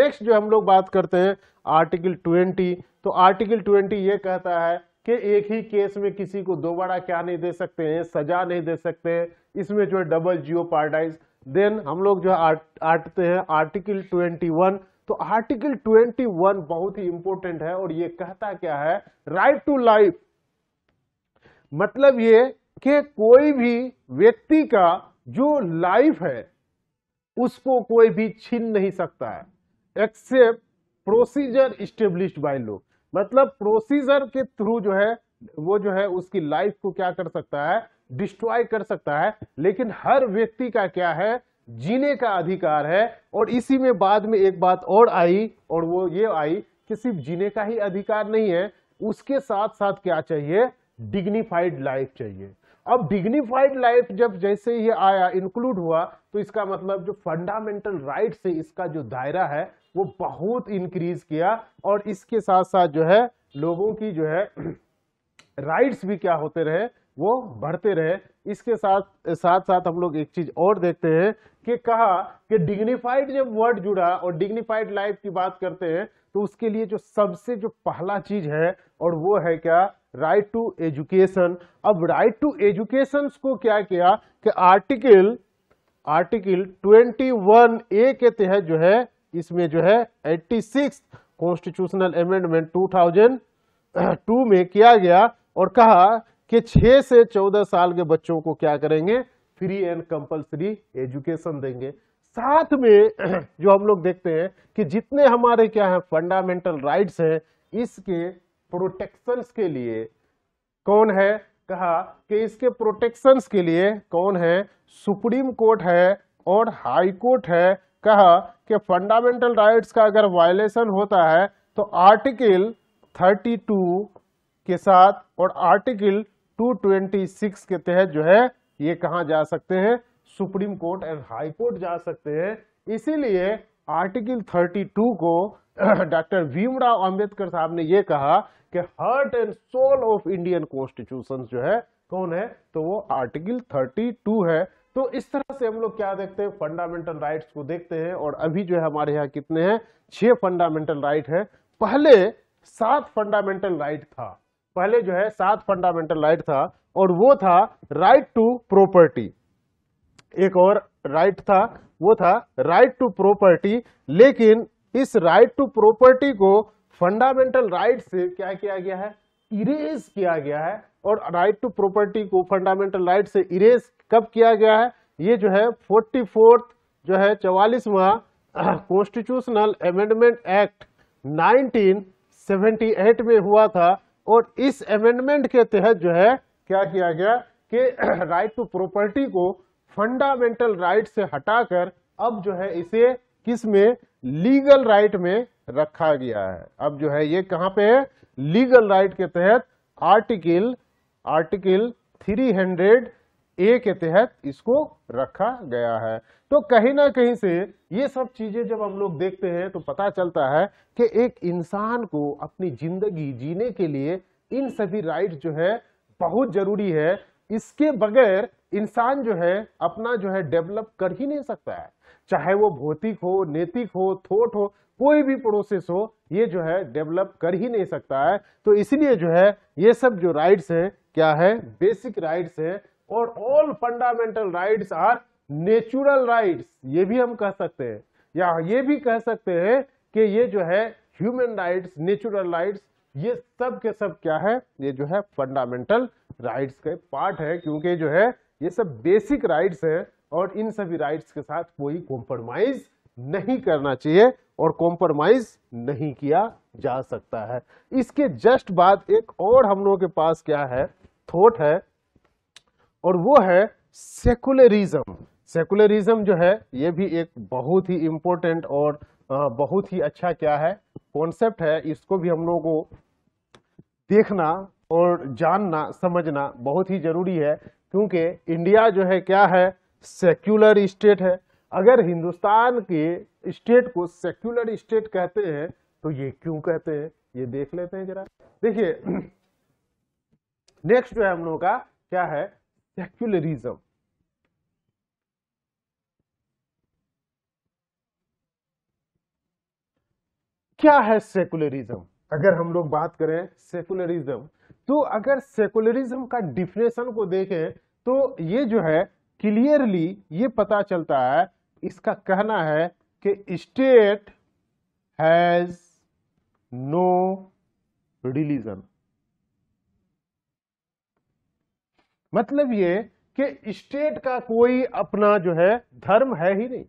नेक्स्ट [clears throat] जो हम लोग बात करते हैं आर्टिकल ट्वेंटी तो आर्टिकल 20 ये कहता है कि एक ही केस में किसी को दोबारा क्या नहीं दे सकते हैं सजा नहीं दे सकते हैं इसमें जो है डबल जियो पार्टाइज देन हम लोग जो है आटते हैं आर्टिकल 21 तो आर्टिकल 21 बहुत ही इंपॉर्टेंट है और ये कहता क्या है राइट टू लाइफ मतलब ये कि कोई भी व्यक्ति का जो लाइफ है उसको कोई भी छीन नहीं सकता है एक्सेप्ट प्रोसीजर स्टेब्लिश बाय लोग मतलब प्रोसीजर के थ्रू जो है वो जो है उसकी लाइफ को क्या कर सकता है डिस्ट्रॉय कर सकता है लेकिन हर व्यक्ति का क्या है जीने का अधिकार है और इसी में बाद में एक बात और आई और वो ये आई कि सिर्फ जीने का ही अधिकार नहीं है उसके साथ साथ क्या चाहिए डिग्निफाइड लाइफ चाहिए अब डिग्निफाइड लाइफ जब जैसे ही आया इंक्लूड हुआ तो इसका मतलब जो फंडामेंटल राइट से इसका जो दायरा है वो बहुत इंक्रीज किया और इसके साथ साथ जो है लोगों की जो है राइट्स भी क्या होते रहे वो बढ़ते रहे इसके साथ साथ साथ हम लोग एक चीज और देखते हैं कि कहा कि डिग्निफाइड जब वर्ड जुड़ा और डिग्निफाइड लाइफ की बात करते हैं तो उसके लिए जो सबसे जो पहला चीज है और वो है क्या राइट टू एजुकेशन अब राइट टू एजुकेशन को क्या किया कि आर्टिकल आर्टिकल 21 ए के तहत जो है इसमें जो है एट्टी सिक्स कॉन्स्टिट्यूशनल अमेंडमेंट 2002 में किया गया और कहा कि 6 से 14 साल के बच्चों को क्या करेंगे फ्री एंड कंपलसरी एजुकेशन देंगे साथ में [clears throat] जो हम लोग देखते हैं कि जितने हमारे क्या है फंडामेंटल राइट्स हैं इसके प्रोटेक्शन के लिए कौन है कहा कि इसके प्रोटेक्शन के लिए कौन है सुप्रीम कोर्ट है और हाई कोर्ट है कहा कि फंडामेंटल राइट्स का अगर वायलेशन होता है तो आर्टिकल 32 के साथ और आर्टिकल 226 के तहत जो है ये कहा जा सकते हैं supreme court and high court जा सकते हैं इसीलिए आर्टिकल 32 को [clears throat] डॉक्टर भीमराव अंबेडकर साहब ने यह कहा कि heart and soul of Indian constitution जो है कौन है तो वो आर्टिकल 32 है तो इस तरह से हम लोग क्या देखते हैं फंडामेंटल राइट्स को देखते हैं और अभी जो है हमारे यहाँ कितने हैं छह फंडामेंटल राइट है पहले सात फंडामेंटल राइट था पहले जो है सात फंडामेंटल राइट था और वो था राइट टू प्रॉपर्टी एक और राइट था वो था राइट टू प्रॉपर्टी लेकिन इस राइट टू प्रॉपर्टी को फंडामेंटल राइट से क्या किया गया है इरेज किया गया है और राइट टू प्रॉपर्टी को फंडामेंटल राइट से इरेज कब किया गया है ये जो है फोर्टी जो है चवालीसवा कॉन्स्टिट्यूशनल अमेंडमेंट एक्ट 1978 में हुआ था और इस अमेंडमेंट के तहत जो है क्या किया गया कि राइट टू प्रॉपर्टी को फंडामेंटल राइट से हटाकर अब जो है इसे किस में लीगल राइट में रखा गया है अब जो है ये कहां पे है लीगल राइट के तहत आर्टिकल आर्टिकल 300 ए के तहत इसको रखा गया है तो कहीं ना कहीं से ये सब चीजें जब हम लोग देखते हैं तो पता चलता है कि एक इंसान को अपनी जिंदगी जीने के लिए इन सभी राइट जो है बहुत जरूरी है इसके बगैर इंसान जो है अपना जो है डेवलप कर ही नहीं सकता है चाहे वो भौतिक हो नैतिक हो थोट हो कोई भी प्रोसेस हो ये जो है डेवलप कर ही नहीं सकता है तो इसलिए जो है ये सब जो राइट्स हैं क्या है बेसिक राइट्स हैं और all fundamental rights are natural rights ये भी हम कह सकते हैं या ये भी कह सकते हैं कि ये जो है ह्यूमन राइट्स नेचुरल राइट्स ये सब के सब क्या है ये जो है फंडामेंटल राइट्स के पार्ट है क्योंकि जो है ये सब बेसिक राइट्स हैं और इन सभी राइट्स के साथ कोई कॉम्प्रोमाइज नहीं करना चाहिए और कॉम्प्रोमाइज नहीं किया जा सकता है इसके जस्ट बाद एक और हम लोगों के पास क्या है थोट है और वो है सेकुलरिज्म सेकुलरिज्म जो है ये भी एक बहुत ही इंपॉर्टेंट और बहुत ही अच्छा क्या है कॉन्सेप्ट है इसको भी हम लोगों को देखना और जानना समझना बहुत ही जरूरी है क्योंकि इंडिया जो है क्या है सेक्युलर स्टेट है अगर हिंदुस्तान के स्टेट को सेक्युलर स्टेट कहते हैं तो ये क्यों कहते हैं ये देख लेते हैं जरा देखिए नेक्स्ट जो है हम लोगों का क्या है सेक्युलरिज्म क्या है सेकुलरिज्म अगर हम लोग बात करें सेकुलरिज्म तो अगर सेकुलरिज्म का डिफिनेशन को देखें तो ये जो है क्लियरली ये पता चलता है इसका कहना है कि स्टेट हैज नो रिलीजन मतलब ये कि स्टेट का कोई अपना जो है धर्म है ही नहीं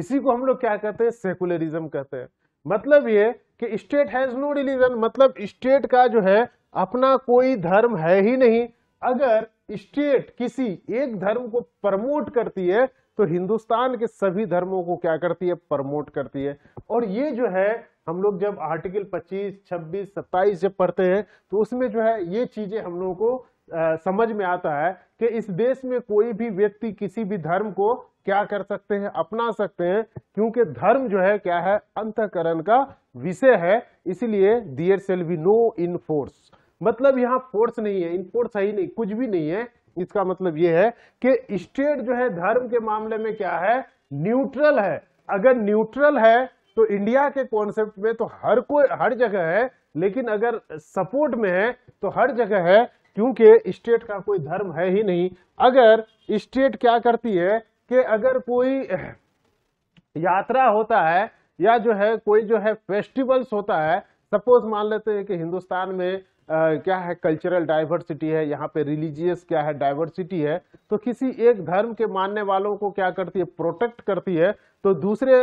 इसी को हम लोग क्या कहते हैं सेकुलरिज्म कहते हैं मतलब ये कि स्टेट हैज नो रिलीजन मतलब स्टेट का जो है अपना कोई धर्म है ही नहीं अगर स्टेट किसी एक धर्म को प्रमोट करती है तो हिंदुस्तान के सभी धर्मों को क्या करती है प्रमोट करती है और ये जो है हम लोग जब आर्टिकल 25, 26, 27 जब पढ़ते हैं तो उसमें जो है ये चीजें हम लोगों को आ, समझ में आता है कि इस देश में कोई भी व्यक्ति किसी भी धर्म को क्या कर सकते हैं अपना सकते हैं क्योंकि धर्म जो है क्या है अंतकरण का विषय है इसलिए there shall be no in force मतलब यहाँ फोर्स नहीं है इन फोर्स है ही नहीं कुछ भी नहीं है इसका मतलब यह है कि स्टेट जो है धर्म के मामले में क्या है न्यूट्रल है अगर न्यूट्रल है तो इंडिया के कॉन्सेप्ट में तो हर कोई हर जगह है लेकिन अगर सपोर्ट में है तो हर जगह है क्योंकि स्टेट का कोई धर्म है ही नहीं अगर स्टेट क्या करती है कि अगर कोई यात्रा होता है या जो है कोई जो है फेस्टिवल्स होता है सपोज मान लेते हैं कि हिंदुस्तान में क्या है कल्चरल डाइवर्सिटी है यहाँ पे रिलीजियस क्या है डाइवर्सिटी है तो किसी एक धर्म के मानने वालों को क्या करती है प्रोटेक्ट करती है तो दूसरे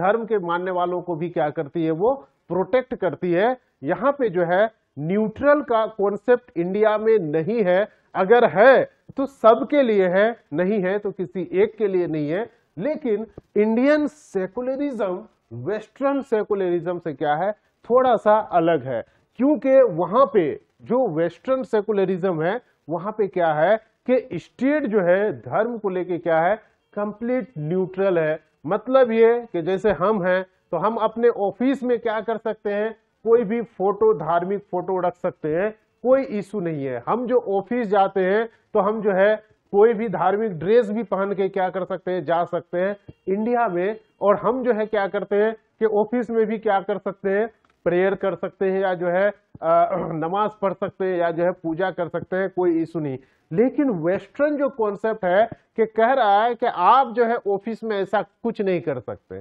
धर्म के मानने वालों को भी क्या करती है वो प्रोटेक्ट करती है यहाँ पे जो है न्यूट्रल का कॉन्सेप्ट इंडिया में नहीं है अगर है तो सबके लिए है नहीं है तो किसी एक के लिए नहीं है लेकिन इंडियन सेकुलरिज्म वेस्टर्न सेकुलरिज्म से क्या है थोड़ा सा अलग है क्योंकि वहां पे जो वेस्टर्न सेकुलरिज्म है वहां पे क्या है कि स्टेट जो है धर्म को लेके क्या है कंप्लीट न्यूट्रल है मतलब ये कि जैसे हम हैं तो हम अपने ऑफिस में क्या कर सकते हैं कोई भी फोटो धार्मिक फोटो रख सकते हैं कोई इशू नहीं है हम जो ऑफिस जाते हैं तो हम जो है कोई भी धार्मिक ड्रेस भी पहन के क्या कर सकते हैं जा सकते हैं इंडिया में और हम जो है क्या करते हैं कि ऑफिस में भी क्या कर सकते हैं प्रेयर कर सकते हैं या जो है [clears throat] नमाज पढ़ सकते हैं या जो है पूजा कर सकते हैं कोई इशू नहीं लेकिन वेस्टर्न जो कॉन्सेप्ट है कि कह रहा है कि आप जो है ऑफिस में ऐसा कुछ नहीं कर सकते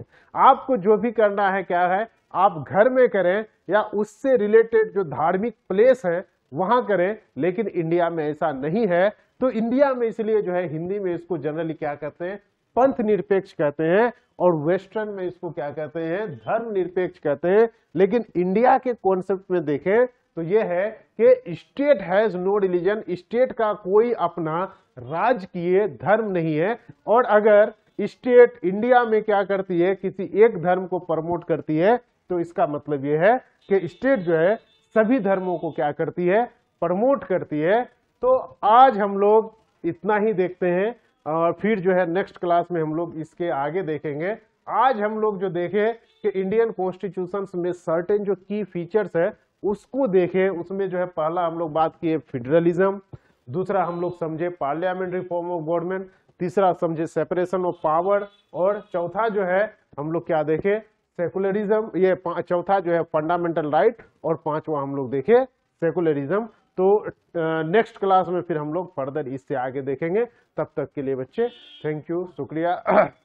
आपको जो भी करना है क्या है आप घर में करें या उससे रिलेटेड जो धार्मिक प्लेस है वहां करें लेकिन इंडिया में ऐसा नहीं है तो इंडिया में इसलिए जो है हिंदी में इसको जनरली क्या कहते हैं पंथ निरपेक्ष कहते हैं और वेस्टर्न में इसको क्या कहते हैं धर्म निरपेक्ष कहते हैं लेकिन इंडिया के कॉन्सेप्ट में देखें तो यह है कि state has no religion state का कोई अपना राजकीय धर्म नहीं है और अगर स्टेट इंडिया में क्या करती है किसी एक धर्म को प्रमोट करती है तो इसका मतलब यह है कि स्टेट जो है सभी धर्मों को क्या करती है प्रमोट करती है तो आज हम लोग इतना ही देखते हैं और फिर जो है नेक्स्ट क्लास में हम लोग इसके आगे देखेंगे आज हम लोग जो देखें कि इंडियन कॉन्स्टिट्यूशन में सर्टेन जो की फीचर्स है उसको देखें उसमें जो है पहला हम लोग बात किए फेडरलिज्म दूसरा हम लोग समझे पार्लियामेंट रिफॉर्म ऑफ गवर्नमेंट तीसरा समझे सेपरेशन ऑफ पावर और चौथा जो है हम लोग क्या देखे सेकुलरिज्म ये चौथा जो है फंडामेंटल राइट और पांचवा हम लोग देखे सेकुलरिज्म तो नेक्स्ट क्लास में फिर हम लोग फर्दर इससे आगे देखेंगे तब तक के लिए बच्चे थैंक यू शुक्रिया [clears throat]